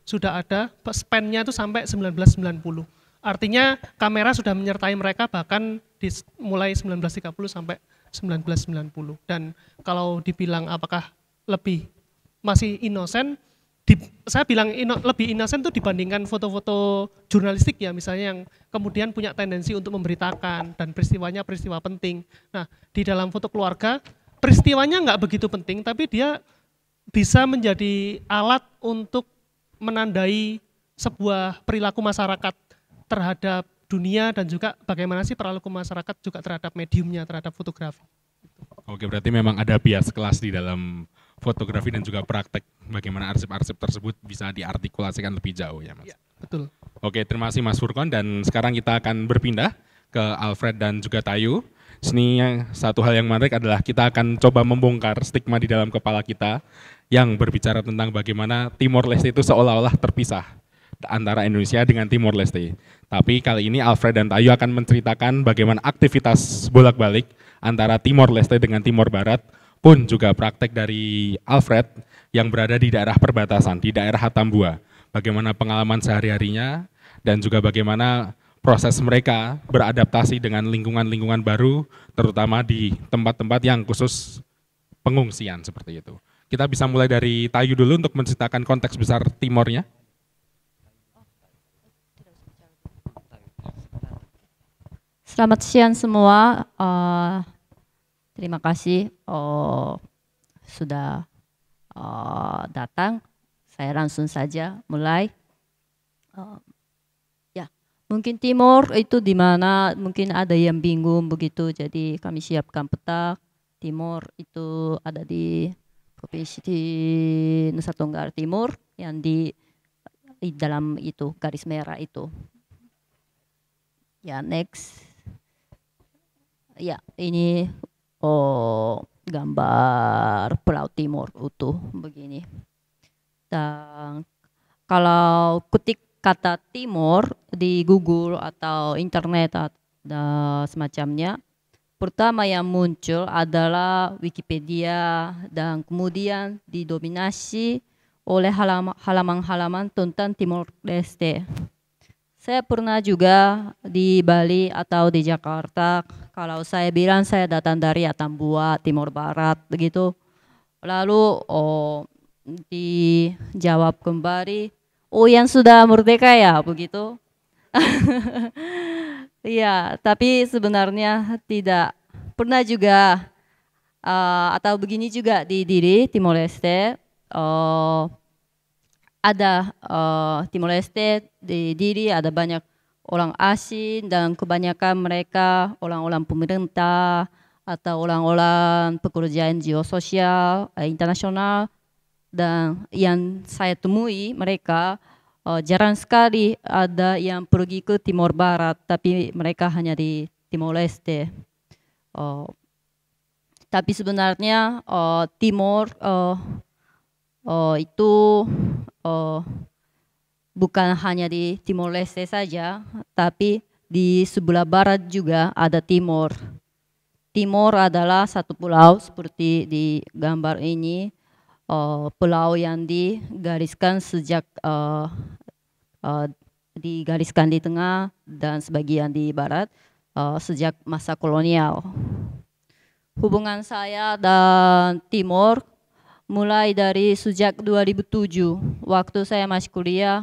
sudah ada spannya itu sampai 1990. Artinya kamera sudah menyertai mereka bahkan di mulai 1930 sampai 1990. Dan kalau dibilang apakah lebih masih inosen, di, saya bilang ino, lebih inosen itu dibandingkan foto-foto jurnalistik ya misalnya yang kemudian punya tendensi untuk memberitakan dan peristiwanya peristiwa penting. Nah di dalam foto keluarga peristiwanya nggak begitu penting, tapi dia bisa menjadi alat untuk menandai sebuah perilaku masyarakat terhadap dunia dan juga bagaimana sih perilaku masyarakat juga terhadap mediumnya, terhadap fotografi. Oke, berarti memang ada bias kelas di dalam fotografi dan juga praktek bagaimana arsip-arsip tersebut bisa diartikulasikan lebih jauh ya Mas. Ya, betul. Oke, terima kasih Mas Furkon dan sekarang kita akan berpindah ke Alfred dan juga Tayu seni satu hal yang menarik adalah kita akan coba membongkar stigma di dalam kepala kita yang berbicara tentang bagaimana Timor Leste itu seolah-olah terpisah antara Indonesia dengan Timor Leste. Tapi kali ini Alfred dan Tayu akan menceritakan bagaimana aktivitas bolak-balik antara Timor Leste dengan Timor Barat pun juga praktek dari Alfred yang berada di daerah perbatasan, di daerah Hatambua. Bagaimana pengalaman sehari-harinya dan juga bagaimana proses mereka beradaptasi dengan lingkungan-lingkungan baru, terutama di tempat-tempat yang khusus pengungsian seperti itu. Kita bisa mulai dari Tayu dulu untuk menceritakan konteks besar Timornya. Selamat siang semua. Uh, terima kasih uh, sudah uh, datang. Saya langsung saja mulai. Uh, Mungkin timur itu di mana mungkin ada yang bingung begitu. Jadi kami siapkan peta timur itu ada di provinsi di Nusa Tenggara Timur yang di, di dalam itu garis merah itu. Ya, next. Ya, ini oh gambar Pulau Timur utuh begini. Dan kalau Kutik kata timur di Google atau internet atau semacamnya, pertama yang muncul adalah Wikipedia dan kemudian didominasi oleh halaman-halaman tentang Timor Leste. Saya pernah juga di Bali atau di Jakarta, kalau saya bilang saya datang dari Atambua, Timur Barat, begitu. Lalu oh, dijawab kembali, Oh yang sudah merdeka ya begitu. Iya, tapi sebenarnya tidak pernah juga uh, atau begini juga di diri Timor Leste uh, ada uh, Timor Leste di diri ada banyak orang asing dan kebanyakan mereka orang-orang pemerintah atau orang-orang pekerjaan NGO sosial eh, internasional dan yang saya temui mereka uh, jarang sekali ada yang pergi ke Timor Barat, tapi mereka hanya di Timor Leste. Uh, tapi sebenarnya uh, Timor uh, uh, itu uh, bukan hanya di Timor Leste saja, tapi di sebelah barat juga ada Timor. Timor adalah satu pulau seperti di gambar ini, uh, pulau yang digariskan sejak uh, uh, digariskan di tengah dan sebagian di barat uh, sejak masa kolonial. Hubungan saya dan Timur mulai dari sejak 2007 waktu saya masih kuliah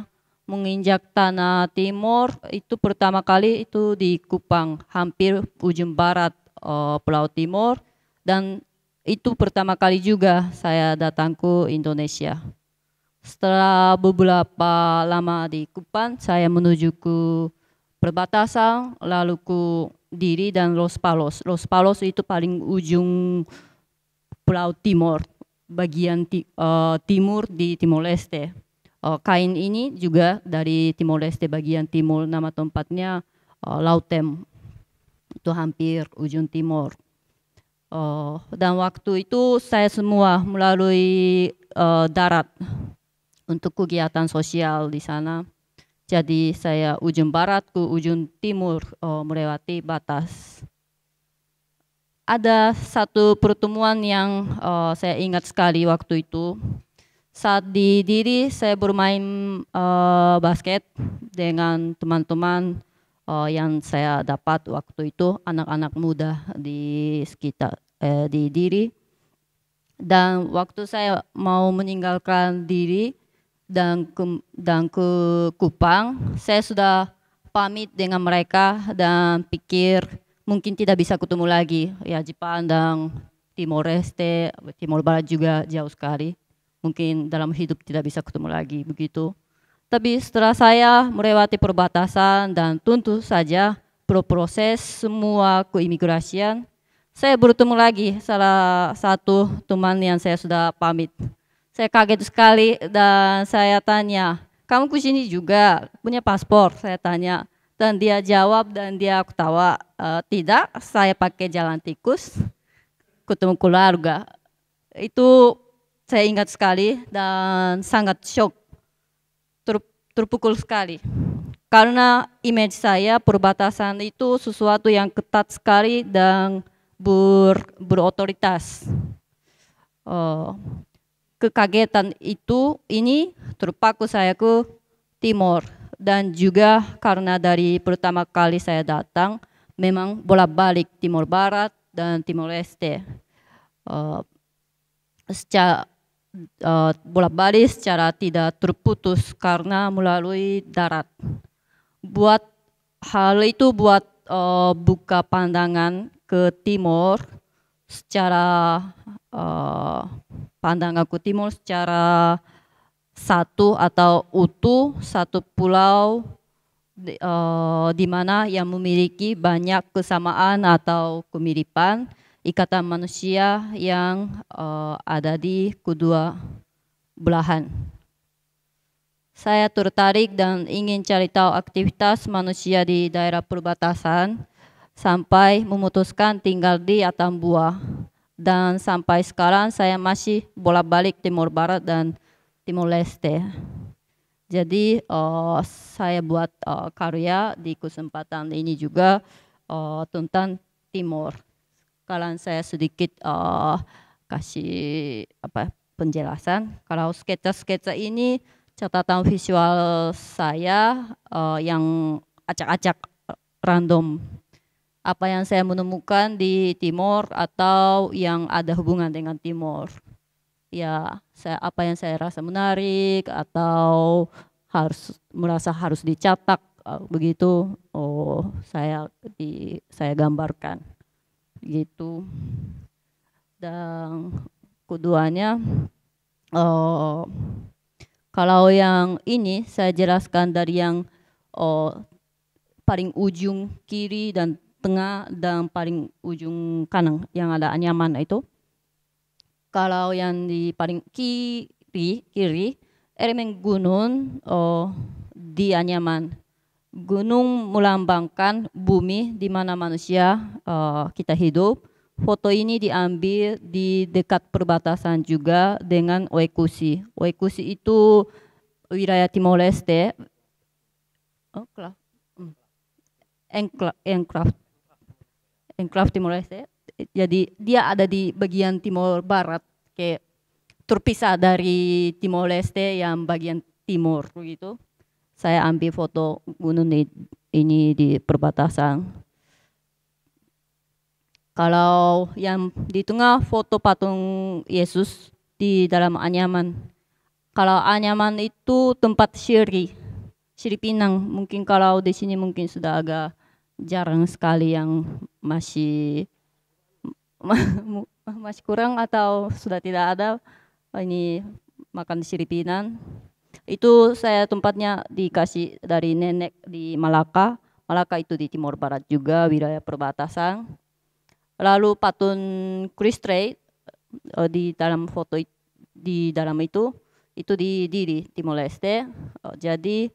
menginjak tanah timur itu pertama kali itu di Kupang hampir ujung barat uh, Pulau Timor dan itu pertama kali juga saya datang ke Indonesia. Setelah beberapa lama di Kupang, saya menuju ke perbatasan, lalu ke Diri dan Los Palos. Los Palos itu paling ujung Pulau Timur, bagian ti, uh, timur di Timor Leste. Uh, kain ini juga dari Timor Leste bagian timur, nama tempatnya uh, Lautem. Itu hampir ujung timur uh, dan waktu itu saya semua melalui uh, darat untuk kegiatan sosial di sana. Jadi saya ujung barat ke ujung timur uh, melewati batas. Ada satu pertemuan yang uh, saya ingat sekali waktu itu. Saat di diri saya bermain uh, basket dengan teman-teman uh, yang saya dapat waktu itu anak-anak muda di sekitar eh, di diri dan waktu saya mau meninggalkan diri dan ke, dan ke Kupang saya sudah pamit dengan mereka dan pikir mungkin tidak bisa ketemu lagi ya Jepang dan Timor Leste Timor Barat juga jauh sekali mungkin dalam hidup tidak bisa ketemu lagi begitu tapi setelah saya melewati perbatasan dan tentu saja berproses semua keimigrasian, saya bertemu lagi salah satu teman yang saya sudah pamit. Saya kaget sekali dan saya tanya, kamu ke sini juga punya paspor? Saya tanya. Dan dia jawab dan dia ketawa, e, tidak, saya pakai jalan tikus, ketemu keluarga. Itu saya ingat sekali dan sangat shock terpukul sekali. Karena image saya perbatasan itu sesuatu yang ketat sekali dan ber, berotoritas. Uh, kekagetan itu ini terpaku saya ke timur dan juga karena dari pertama kali saya datang memang bolak-balik timur barat dan timur leste. Uh, secara uh, bolak-balik secara tidak terputus karena melalui darat. Buat hal itu buat uh, buka pandangan ke timur secara uh, pandangan ke timur secara satu atau utuh satu pulau di, uh, di mana yang memiliki banyak kesamaan atau kemiripan ikatan manusia yang uh, ada di kedua belahan. Saya tertarik dan ingin cari tahu aktivitas manusia di daerah perbatasan sampai memutuskan tinggal di Atambua. Dan sampai sekarang saya masih bolak-balik Timur Barat dan Timur Leste. Jadi uh, saya buat uh, karya di kesempatan ini juga uh, tentang Timur. Sekarang saya sedikit uh, kasih apa penjelasan. Kalau sketsa-sketsa ini catatan visual saya uh, yang acak-acak random apa yang saya menemukan di Timor atau yang ada hubungan dengan Timor. Ya, saya apa yang saya rasa menarik atau harus merasa harus dicatat eh, begitu. Oh, saya di saya gambarkan gitu dan keduanya uh, kalau yang ini saya jelaskan dari yang uh, paling ujung kiri dan tengah dan paling ujung kanan yang ada anyaman itu kalau yang di paling kiri kiri elemen gunung uh, di anyaman gunung melambangkan bumi di mana manusia uh, kita hidup. Foto ini diambil di dekat perbatasan juga dengan Oekusi. Oekusi itu wilayah Timor Leste. Enclave, enclave, enclave Timor Leste. Jadi dia ada di bagian Timor Barat, kayak terpisah dari Timor Leste yang bagian timur gitu saya ambil foto gunung ini di perbatasan. Kalau yang di tengah foto patung Yesus di dalam anyaman. Kalau anyaman itu tempat Syiri, Syiri pinang. Mungkin kalau di sini mungkin sudah agak jarang sekali yang masih masih kurang atau sudah tidak ada ini makan Syiri pinang. Itu saya tempatnya dikasih dari nenek di Malaka. Malaka itu di Timur Barat juga wilayah perbatasan. Lalu patung Christrey eh, di dalam foto di dalam itu itu di diri Timor Leste. Eh, jadi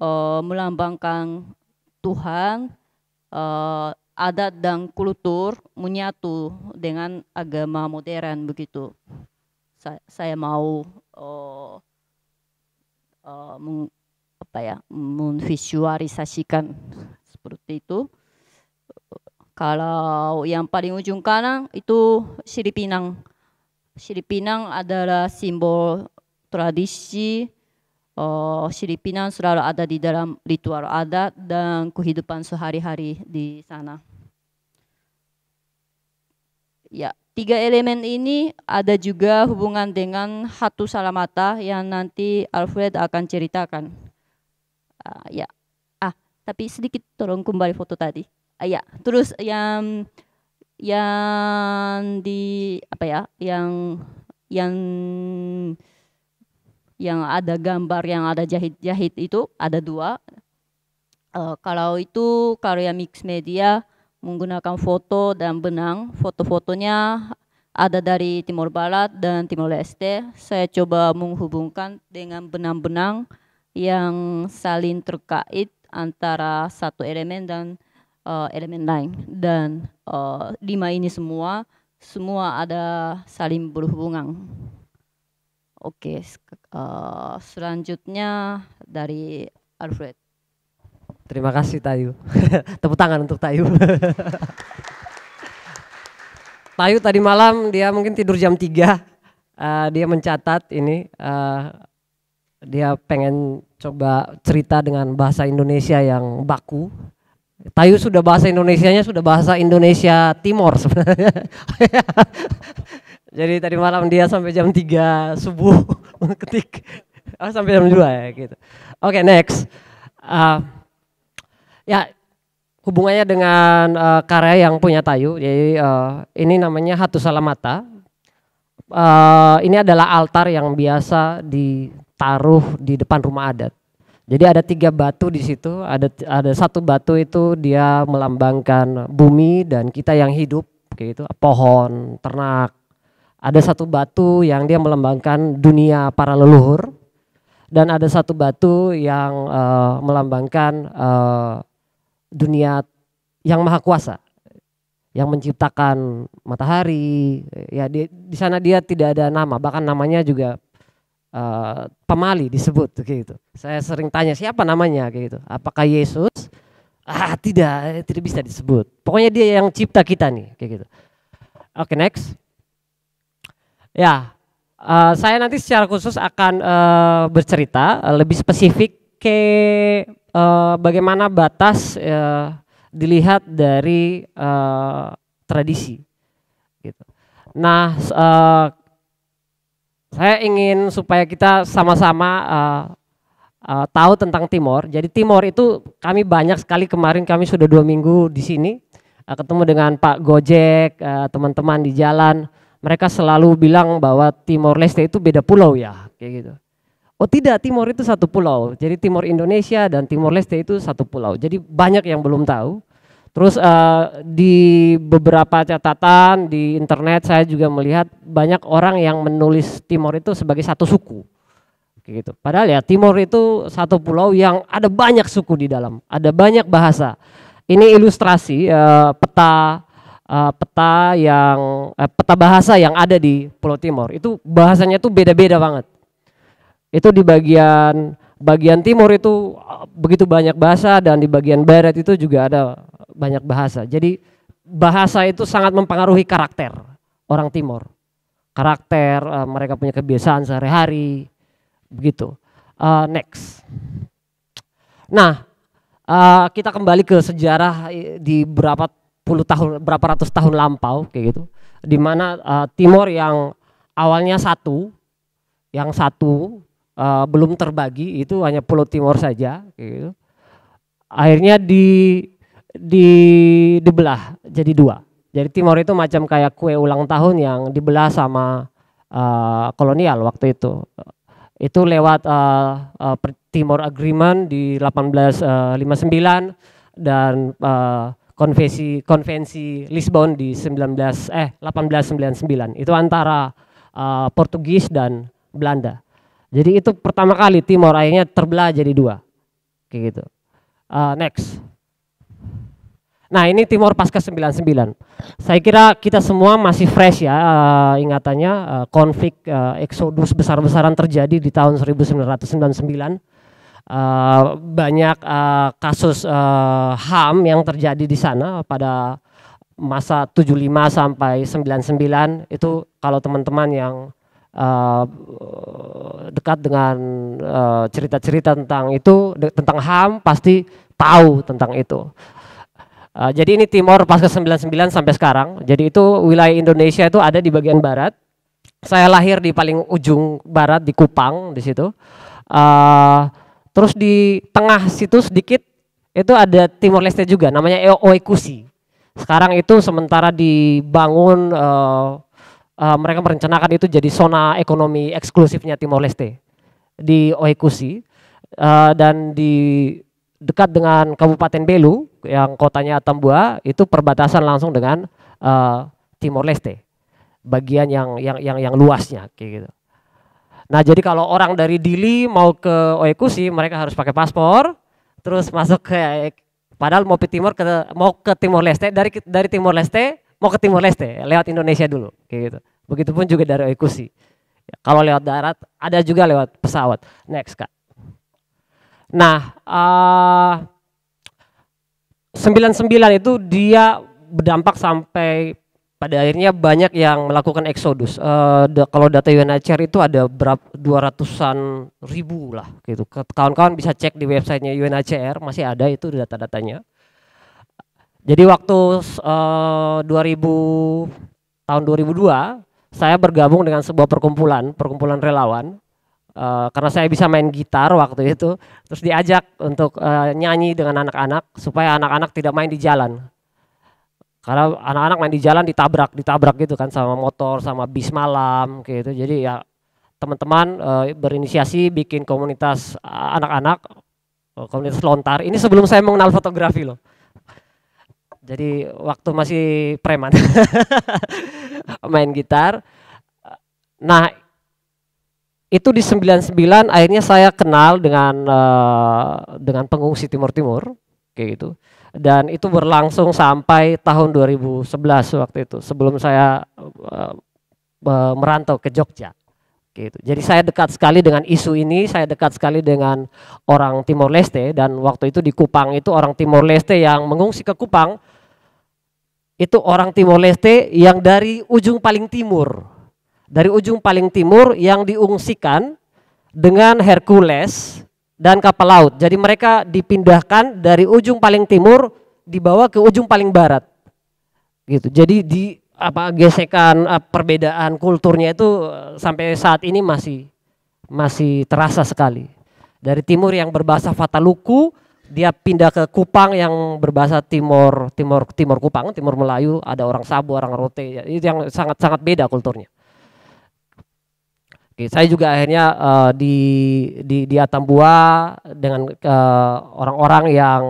uh, melambangkan Tuhan uh, adat dan kultur menyatu dengan agama modern begitu. Saya, mau uh, uh, meng, apa ya memvisualisasikan seperti itu. Kalau yang paling ujung kanan itu siripinang siripinang adalah simbol tradisi. Uh, Pinang selalu ada di dalam ritual adat dan kehidupan sehari-hari di sana. Ya, Tiga elemen ini ada juga hubungan dengan Hatu Salamata yang nanti Alfred akan ceritakan. Uh, ya, ah tapi sedikit tolong kembali foto tadi. Uh, ya, terus yang yang di apa ya, yang yang yang ada gambar yang ada jahit-jahit itu ada dua. Uh, kalau itu karya mix media menggunakan foto dan benang. Foto-fotonya ada dari Timur Barat dan Timur Leste. Saya coba menghubungkan dengan benang-benang yang saling terkait antara satu elemen dan uh, elemen lain. Dan uh, lima ini semua, semua ada saling berhubungan. Oke, okay, uh, eh, selanjutnya dari Alfred. Terima kasih Tayu. Tepuk tangan untuk Tayu. Tayu tadi malam dia mungkin tidur jam 3. Uh, eh, dia mencatat ini uh, dia pengen coba cerita dengan bahasa Indonesia yang baku. Tayu sudah bahasa Indonesianya sudah bahasa Indonesia Timor sebenarnya. Jadi tadi malam dia sampai jam 3 subuh mengetik oh, sampai jam 2 ya gitu. Oke, okay, next. Uh, Ya, hubungannya dengan uh, karya yang punya Tayu. Jadi uh, ini namanya Hatu Salamata. Uh, ini adalah altar yang biasa ditaruh di depan rumah adat. Jadi ada tiga batu di situ. Ada ada satu batu itu dia melambangkan bumi dan kita yang hidup, kayak gitu, pohon, ternak. Ada satu batu yang dia melambangkan dunia para leluhur dan ada satu batu yang uh, melambangkan uh, dunia yang maha kuasa yang menciptakan matahari ya di, di sana dia tidak ada nama bahkan namanya juga uh, pemali disebut gitu saya sering tanya siapa namanya gitu apakah Yesus ah tidak eh, tidak bisa disebut pokoknya dia yang cipta kita nih kayak gitu oke okay, next ya uh, saya nanti secara khusus akan uh, bercerita uh, lebih spesifik ke Eh, bagaimana batas uh, dilihat dari uh, tradisi. Gitu. Nah, uh, saya ingin supaya kita sama-sama uh, tahu tentang Timor. Jadi Timor itu kami banyak sekali kemarin kami sudah dua minggu di sini uh, ketemu dengan Pak Gojek, teman teman -teman di jalan. Mereka selalu bilang bahwa Timor Leste itu beda pulau ya, kayak gitu. Oh tidak, Timor itu satu pulau. Jadi Timor Indonesia dan Timor Leste itu satu pulau. Jadi banyak yang belum tahu. Terus uh, di beberapa catatan di internet saya juga melihat banyak orang yang menulis Timor itu sebagai satu suku. Gitu. Padahal ya Timor itu satu pulau yang ada banyak suku di dalam, ada banyak bahasa. Ini ilustrasi uh, peta uh, peta yang uh, peta bahasa yang ada di Pulau Timor. Itu bahasanya tuh beda-beda banget itu di bagian bagian timur itu begitu banyak bahasa dan di bagian barat itu juga ada banyak bahasa. Jadi bahasa itu sangat mempengaruhi karakter orang timur. Karakter uh, mereka punya kebiasaan sehari-hari begitu. Uh, next. Nah, uh, kita kembali ke sejarah di berapa puluh tahun berapa ratus tahun lampau kayak gitu. Di mana uh, timur yang awalnya satu yang satu uh, belum terbagi itu hanya Pulau Timur saja gitu. Akhirnya di di dibelah jadi dua. Jadi Timor itu macam kayak kue ulang tahun yang dibelah sama uh, kolonial waktu itu. Itu lewat uh, uh, Timor Agreement di 1859 dan uh, konvensi konvensi Lisbon di 19 eh 1899. Itu antara uh, Portugis dan Belanda. Jadi itu pertama kali Timor akhirnya terbelah jadi dua. Kayak gitu. Uh, next. Nah ini Timor pasca 99. Saya kira kita semua masih fresh ya uh, ingatannya uh, konflik uh, eksodus besar-besaran terjadi di tahun 1999. Uh, banyak uh, kasus uh, HAM yang terjadi di sana pada masa 75 sampai 99 itu kalau teman-teman yang Uh, dekat dengan uh, cerita-cerita uh, tentang itu de, tentang HAM pasti tahu tentang itu. Uh, jadi ini Timor pasca 99 sampai sekarang. Jadi itu wilayah Indonesia itu ada di bagian barat. Saya lahir di paling ujung barat di Kupang di situ. Uh, terus di tengah situ sedikit itu ada Timor Leste juga namanya Oekusi. Sekarang itu sementara dibangun uh, uh, mereka merencanakan itu jadi zona ekonomi eksklusifnya Timor Leste di Oekusi uh, eh, dan di dekat dengan Kabupaten Belu yang kotanya Tambua itu perbatasan langsung dengan uh, Timor Leste bagian yang yang yang yang luasnya kayak gitu. Nah, jadi kalau orang dari Dili mau ke Oekusi mereka harus pakai paspor terus masuk ke padahal mau ke Timor ke mau ke Timor Leste dari dari Timor Leste mau ke Timur Leste lewat Indonesia dulu kayak gitu. Begitupun juga dari Oikusi. Kalau lewat darat ada juga lewat pesawat. Next kak. Nah uh, eh, 99 itu dia berdampak sampai pada akhirnya banyak yang melakukan eksodus. Uh, kalau data UNHCR itu ada berapa 200-an ribu lah gitu. Kawan-kawan bisa cek di websitenya UNHCR masih ada itu data-datanya. Jadi waktu uh, eh, 2000 tahun 2002 saya bergabung dengan sebuah perkumpulan, perkumpulan relawan uh, karena saya bisa main gitar waktu itu, terus diajak untuk uh, nyanyi dengan anak-anak supaya anak-anak tidak main di jalan. Karena anak-anak main di jalan ditabrak, ditabrak gitu kan sama motor, sama bis malam gitu. Jadi ya teman-teman uh, berinisiasi bikin komunitas anak-anak komunitas lontar. Ini sebelum saya mengenal fotografi loh. Jadi waktu masih preman main gitar. Nah, itu di 99 akhirnya saya kenal dengan uh, dengan pengungsi Timur Timur kayak gitu. Dan itu berlangsung sampai tahun 2011 waktu itu sebelum saya uh, merantau ke Jogja. Gitu. Jadi saya dekat sekali dengan isu ini, saya dekat sekali dengan orang Timor Leste dan waktu itu di Kupang itu orang Timor Leste yang mengungsi ke Kupang itu orang Timor Leste yang dari ujung paling timur. Dari ujung paling timur yang diungsikan dengan Hercules dan kapal laut. Jadi mereka dipindahkan dari ujung paling timur dibawa ke ujung paling barat. Gitu. Jadi di apa gesekan eh, perbedaan kulturnya itu eh, sampai saat ini masih masih terasa sekali. Dari timur yang berbahasa Fataluku dia pindah ke Kupang yang berbahasa Timor Timor Timor Kupang Timor Melayu ada orang Sabu orang Rote ya, itu yang sangat sangat beda kulturnya. Oke, saya juga akhirnya uh, di di di Atambua dengan orang eh, orang-orang yang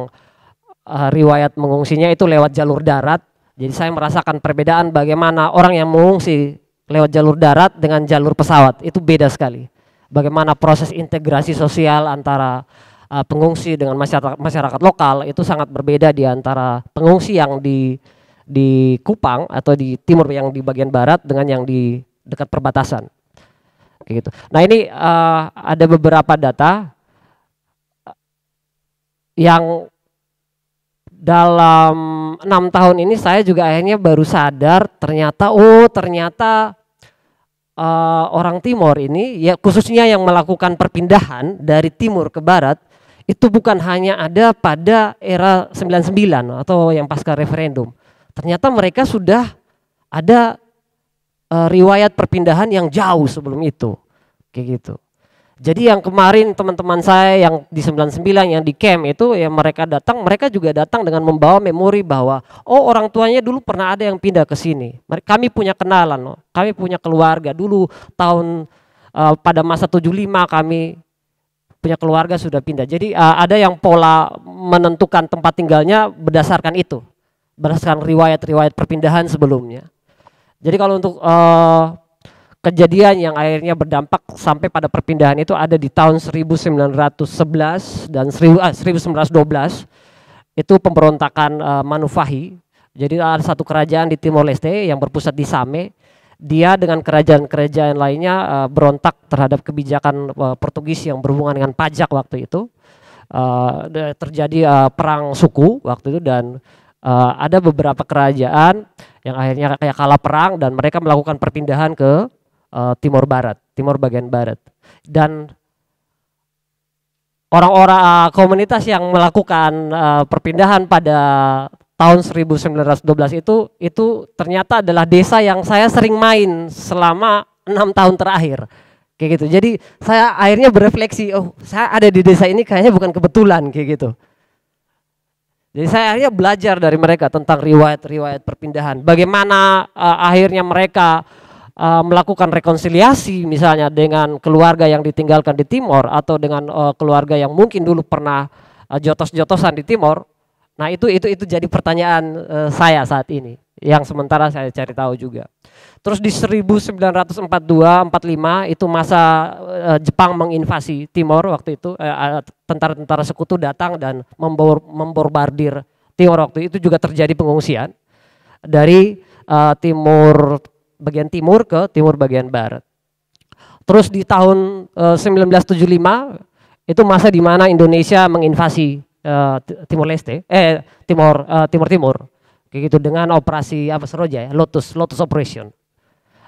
uh, riwayat mengungsinya itu lewat jalur darat. Jadi saya merasakan perbedaan bagaimana orang yang mengungsi lewat jalur darat dengan jalur pesawat itu beda sekali. Bagaimana proses integrasi sosial antara uh, pengungsi dengan masyarakat masyarakat lokal itu sangat berbeda di antara pengungsi yang di di Kupang atau di timur yang di bagian barat dengan yang di dekat perbatasan. gitu. Nah, ini uh, ada beberapa data eh, yang dalam enam tahun ini saya juga akhirnya baru sadar ternyata oh ternyata uh, orang timur ini ya khususnya yang melakukan perpindahan dari timur ke barat itu bukan hanya ada pada era 99 atau yang pasca referendum. Ternyata mereka sudah ada uh, riwayat perpindahan yang jauh sebelum itu. Kayak gitu. Jadi yang kemarin teman-teman saya yang di 99 yang di camp itu yang mereka datang, mereka juga datang dengan membawa memori bahwa oh orang tuanya dulu pernah ada yang pindah ke sini. Kami punya kenalan, oh. kami punya keluarga dulu tahun eh, pada masa 75 kami punya keluarga sudah pindah. Jadi uh, ada yang pola menentukan tempat tinggalnya berdasarkan itu, berdasarkan riwayat-riwayat perpindahan sebelumnya. Jadi kalau untuk uh, kejadian yang akhirnya berdampak sampai pada perpindahan itu ada di tahun 1911 dan 1912 ah, itu pemberontakan uh, eh, Manufahi. Jadi ada satu kerajaan di Timor Leste yang berpusat di Same dia dengan kerajaan-kerajaan lainnya uh, berontak terhadap kebijakan uh, Portugis yang berhubungan dengan pajak waktu itu. Uh, terjadi uh, perang suku waktu itu dan uh, ada beberapa kerajaan yang akhirnya kayak kalah perang dan mereka melakukan perpindahan ke uh, timur barat, timur bagian barat. Dan orang-orang komunitas yang melakukan uh, perpindahan pada tahun 1912 itu itu ternyata adalah desa yang saya sering main selama enam tahun terakhir kayak gitu jadi saya akhirnya berefleksi oh saya ada di desa ini kayaknya bukan kebetulan kayak gitu jadi saya akhirnya belajar dari mereka tentang riwayat-riwayat perpindahan bagaimana uh, akhirnya mereka uh, melakukan rekonsiliasi misalnya dengan keluarga yang ditinggalkan di Timor atau dengan uh, keluarga yang mungkin dulu pernah uh, jotos-jotosan di Timor Nah, itu itu itu jadi pertanyaan uh, saya saat ini yang sementara saya cari tahu juga. Terus di 1942 45 itu masa uh, Jepang menginvasi Timor waktu itu eh, tentara-tentara uh, sekutu datang dan membor, memborbardir Timor waktu itu juga terjadi pengungsian dari uh, timur bagian timur ke timur bagian barat. Terus di tahun uh, 1975 itu masa di mana Indonesia menginvasi Eh, Timor Leste, eh Timor uh, eh, Timur Timur, kayak gitu dengan operasi apa Seroja ya, Lotus Lotus Operation.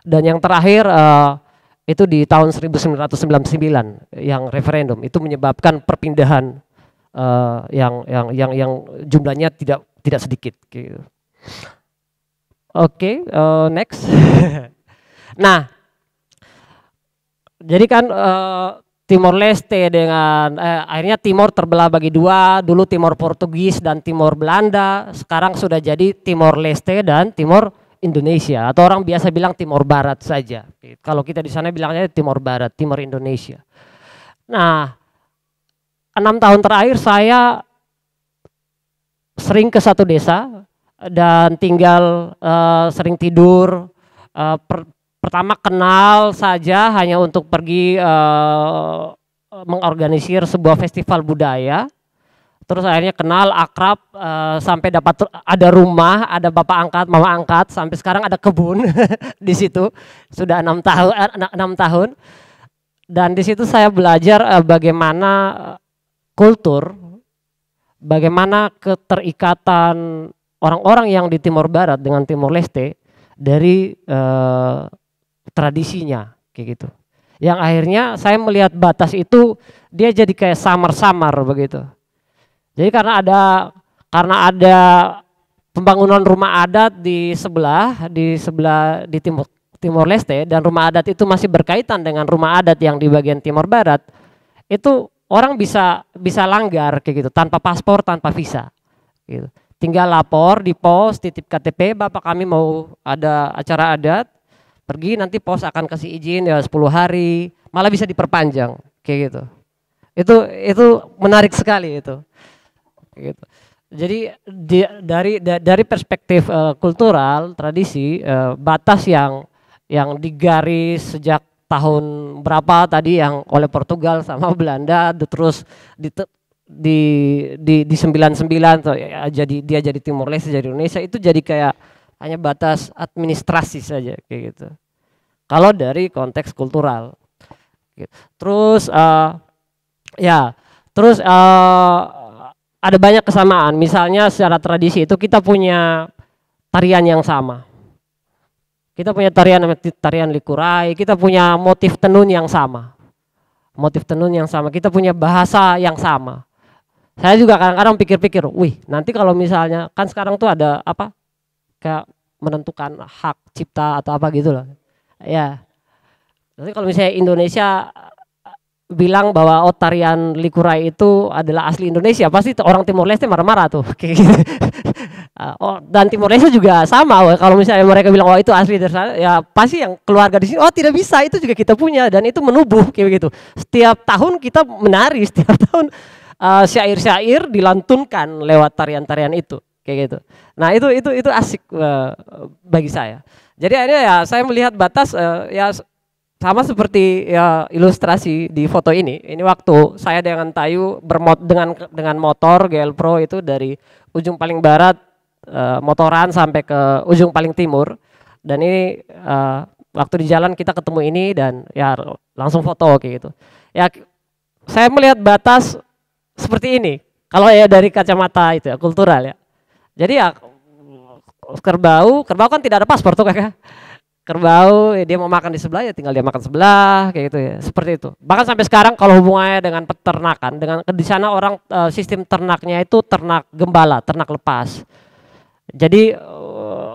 Dan yang terakhir uh, itu di tahun 1999 yang referendum itu menyebabkan perpindahan uh, yang yang yang yang jumlahnya tidak tidak sedikit. Gitu. Oke, okay, uh, next. nah, jadi kan uh, Timor Leste dengan eh, akhirnya Timor terbelah bagi dua, dulu Timor Portugis dan Timor Belanda, sekarang sudah jadi Timor Leste dan Timor Indonesia atau orang biasa bilang Timor Barat saja. Kalau kita di sana bilangnya Timor Barat, Timor Indonesia. Nah, enam tahun terakhir saya sering ke satu desa dan tinggal uh, sering tidur uh, per, pertama kenal saja hanya untuk pergi uh, mengorganisir sebuah festival budaya terus akhirnya kenal akrab uh, sampai dapat ada rumah ada bapak angkat mama angkat sampai sekarang ada kebun di situ sudah enam tahun eh, enam tahun dan di situ saya belajar uh, bagaimana kultur bagaimana keterikatan orang-orang yang di Timur Barat dengan Timur Leste dari uh, tradisinya kayak gitu. Yang akhirnya saya melihat batas itu dia jadi kayak samar-samar begitu. Jadi karena ada karena ada pembangunan rumah adat di sebelah di sebelah di timur timur Leste dan rumah adat itu masih berkaitan dengan rumah adat yang di bagian timur Barat itu orang bisa bisa langgar kayak gitu tanpa paspor tanpa visa gitu tinggal lapor di pos titip KTP bapak kami mau ada acara adat Pergi nanti pos akan kasih izin ya 10 hari, malah bisa diperpanjang kayak gitu. Itu itu menarik sekali itu. Gitu. Jadi di, dari da, dari perspektif uh, kultural, tradisi, uh, batas yang yang digaris sejak tahun berapa tadi yang oleh Portugal sama Belanda terus di di di, sembilan sembilan tuh, ya, jadi dia jadi Timur Leste jadi Indonesia itu jadi kayak hanya batas administrasi saja kayak gitu. Kalau dari konteks kultural. Gitu. Terus uh, ya, terus uh, ada banyak kesamaan. Misalnya secara tradisi itu kita punya tarian yang sama. Kita punya tarian tarian likurai, kita punya motif tenun yang sama. Motif tenun yang sama, kita punya bahasa yang sama. Saya juga kadang-kadang pikir-pikir, wih nanti kalau misalnya kan sekarang tuh ada apa kayak menentukan hak cipta atau apa gitu loh. Ya. Tapi kalau misalnya Indonesia eh, bilang bahwa otarian likurai itu adalah asli Indonesia, pasti orang Timor Leste marah-marah tuh. Kayak gitu. eh, oh, dan Timor Leste juga sama. Kalau misalnya mereka bilang oh, itu asli dari sana, ya pasti yang keluarga di sini oh tidak bisa, itu juga kita punya dan itu menubuh kayak gitu. Setiap tahun kita menari, setiap tahun syair eh, syair-syair dilantunkan lewat tarian-tarian itu kayak gitu. Nah itu itu itu asik uh, bagi saya. Jadi akhirnya ya saya melihat batas uh, ya sama seperti ya ilustrasi di foto ini. Ini waktu saya dengan Tayu bermot dengan dengan motor GL Pro itu dari ujung paling barat uh, motoran sampai ke ujung paling timur. Dan ini uh, waktu di jalan kita ketemu ini dan ya langsung foto kayak gitu. Ya saya melihat batas seperti ini. Kalau ya dari kacamata itu ya kultural ya jadi ya kerbau, kerbau kan tidak ada paspor tuh kakak. Kerbau ya dia mau makan di sebelah ya tinggal dia makan sebelah kayak gitu ya. Seperti itu. Bahkan sampai sekarang kalau hubungannya dengan peternakan, dengan di sana orang e, sistem ternaknya itu ternak gembala, ternak lepas. Jadi eh,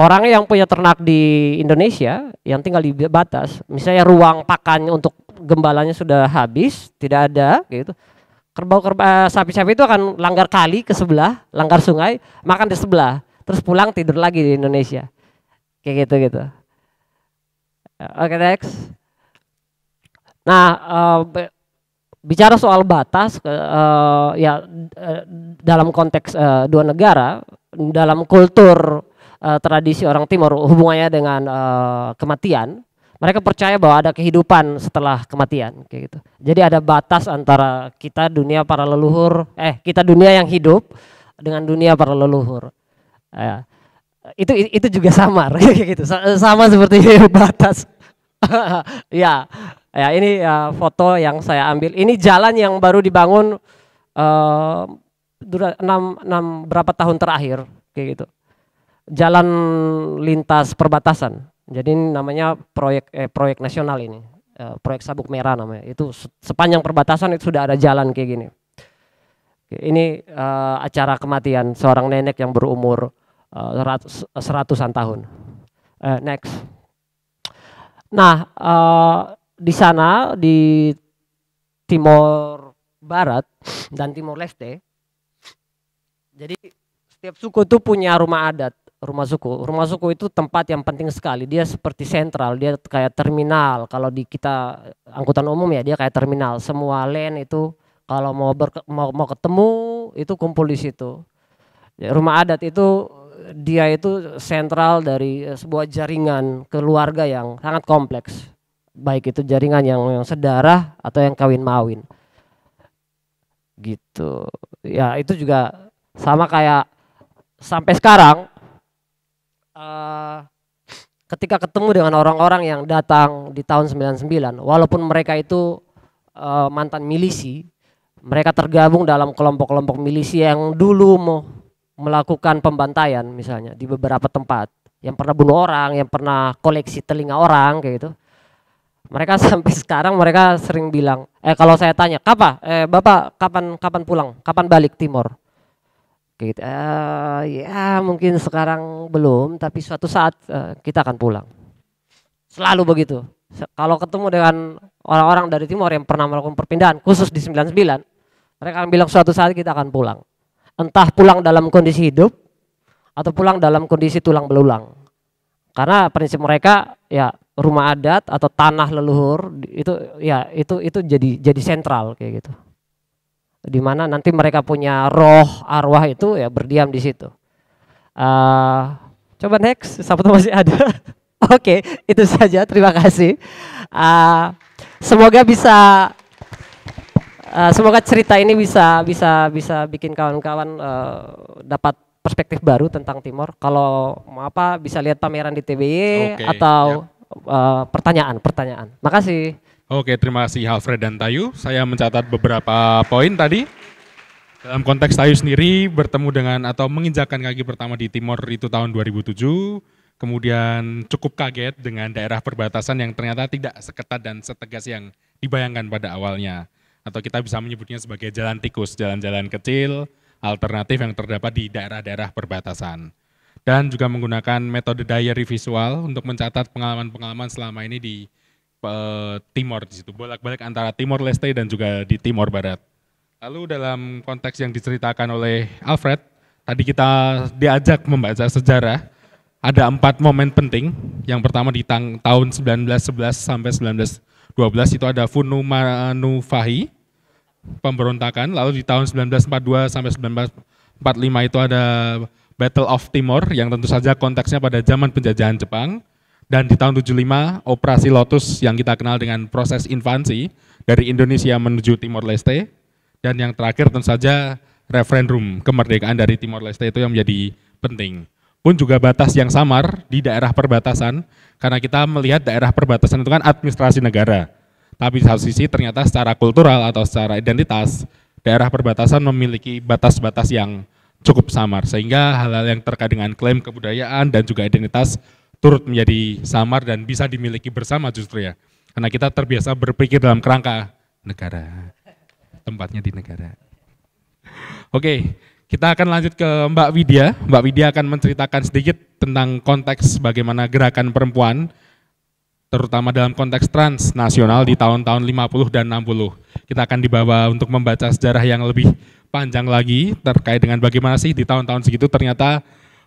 orang yang punya ternak di Indonesia yang tinggal di batas, misalnya ruang pakannya untuk gembalanya sudah habis, tidak ada gitu kerbau kerbau eh, sapi-sapi itu akan langgar kali ke sebelah, langgar sungai, makan di sebelah, terus pulang tidur lagi di Indonesia. Kayak gitu gitu. Eh, oke, okay, next. Nah, uh, bicara soal batas uh, ya uh, dalam konteks uh, dua negara, dalam kultur uh, tradisi orang timur hubungannya dengan uh, kematian mereka percaya bahwa ada kehidupan setelah kematian kayak gitu. Jadi ada batas antara kita dunia para leluhur, eh kita dunia yang hidup dengan dunia para leluhur. Eh, itu itu juga samar kayak gitu. Sama seperti batas. ya. Ya, ini ya, foto yang saya ambil. Ini jalan yang baru dibangun eh 6, 6 berapa tahun terakhir kayak gitu. Jalan lintas perbatasan jadi namanya proyek eh, proyek nasional ini, eh, proyek sabuk merah namanya. Itu sepanjang perbatasan itu sudah ada jalan kayak gini. Ini eh, acara kematian seorang nenek yang berumur eh, seratus, seratusan tahun. Eh, next. Nah eh, di sana di Timor Barat dan Timor Leste, jadi setiap suku itu punya rumah adat rumah suku. Rumah suku itu tempat yang penting sekali. Dia seperti sentral, dia kayak terminal. Kalau di kita angkutan umum ya dia kayak terminal. Semua lane itu kalau mau ber, mau, mau ketemu itu kumpul di situ. Ya, rumah adat itu dia itu sentral dari eh, sebuah jaringan keluarga yang sangat kompleks. Baik itu jaringan yang yang sedarah atau yang kawin mawin. Gitu. Ya, itu juga sama kayak sampai sekarang uh, ketika ketemu dengan orang-orang yang datang di tahun 99 walaupun mereka itu uh, mantan milisi mereka tergabung dalam kelompok-kelompok milisi yang dulu mau melakukan pembantaian misalnya di beberapa tempat yang pernah bunuh orang yang pernah koleksi telinga orang kayak gitu mereka sampai sekarang mereka sering bilang eh kalau saya tanya kapan eh bapak kapan kapan pulang kapan balik timur kita gitu. Uh, ya mungkin sekarang belum, tapi suatu saat uh, kita akan pulang. Selalu begitu. Kalau ketemu dengan orang-orang dari timur yang pernah melakukan perpindahan, khusus di 99, mereka akan bilang suatu saat kita akan pulang. Entah pulang dalam kondisi hidup, atau pulang dalam kondisi tulang belulang. Karena prinsip mereka ya rumah adat atau tanah leluhur itu ya itu itu jadi jadi sentral kayak gitu di mana nanti mereka punya roh arwah itu ya berdiam di situ. Uh, coba next, Sabtu masih ada. Oke, okay, itu saja. Terima kasih. Uh, semoga bisa, uh, semoga cerita ini bisa bisa bisa bikin kawan-kawan uh, dapat perspektif baru tentang Timor. Kalau mau apa bisa lihat pameran di TBY okay, atau yep. Ya. uh, pertanyaan pertanyaan. Makasih. Oke, terima kasih Alfred dan Tayu. Saya mencatat beberapa poin tadi. Dalam konteks Tayu sendiri bertemu dengan atau menginjakkan kaki pertama di Timor itu tahun 2007, kemudian cukup kaget dengan daerah perbatasan yang ternyata tidak seketat dan setegas yang dibayangkan pada awalnya. Atau kita bisa menyebutnya sebagai jalan tikus, jalan-jalan kecil, alternatif yang terdapat di daerah-daerah perbatasan. Dan juga menggunakan metode diary visual untuk mencatat pengalaman-pengalaman selama ini di Eh, Timor di situ, bolak-balik antara Timor Leste dan juga di Timor Barat. Lalu dalam konteks yang diceritakan oleh Alfred, tadi kita diajak membaca sejarah, ada empat momen penting. Yang pertama di tahun 1911 sampai 1912 itu ada Funu Manu Fahi pemberontakan. Lalu di tahun 1942 sampai 1945 itu ada Battle of Timor yang tentu saja konteksnya pada zaman penjajahan Jepang dan di tahun 75, operasi Lotus yang kita kenal dengan proses invasi dari Indonesia menuju Timor Leste. Dan yang terakhir tentu saja referendum kemerdekaan dari Timor Leste itu yang menjadi penting. Pun juga batas yang samar di daerah perbatasan, karena kita melihat daerah perbatasan itu kan administrasi negara. Tapi satu sisi ternyata secara kultural atau secara identitas, daerah perbatasan memiliki batas-batas yang cukup samar, sehingga hal-hal yang terkait dengan klaim kebudayaan dan juga identitas turut menjadi samar dan bisa dimiliki bersama justru ya. Karena kita terbiasa berpikir dalam kerangka negara. Tempatnya di negara. Oke, kita akan lanjut ke Mbak Widya. Mbak Widya akan menceritakan sedikit tentang konteks bagaimana gerakan perempuan terutama dalam konteks transnasional di tahun-tahun 50 dan 60. Kita akan dibawa untuk membaca sejarah yang lebih panjang lagi terkait dengan bagaimana sih di tahun-tahun segitu ternyata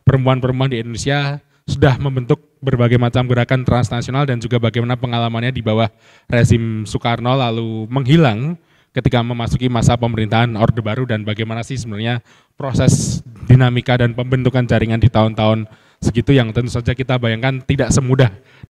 perempuan-perempuan di Indonesia sudah membentuk berbagai macam gerakan transnasional dan juga bagaimana pengalamannya di bawah rezim Soekarno lalu menghilang ketika memasuki masa pemerintahan Orde Baru dan bagaimana sih sebenarnya proses dinamika dan pembentukan jaringan di tahun-tahun segitu yang tentu saja kita bayangkan tidak semudah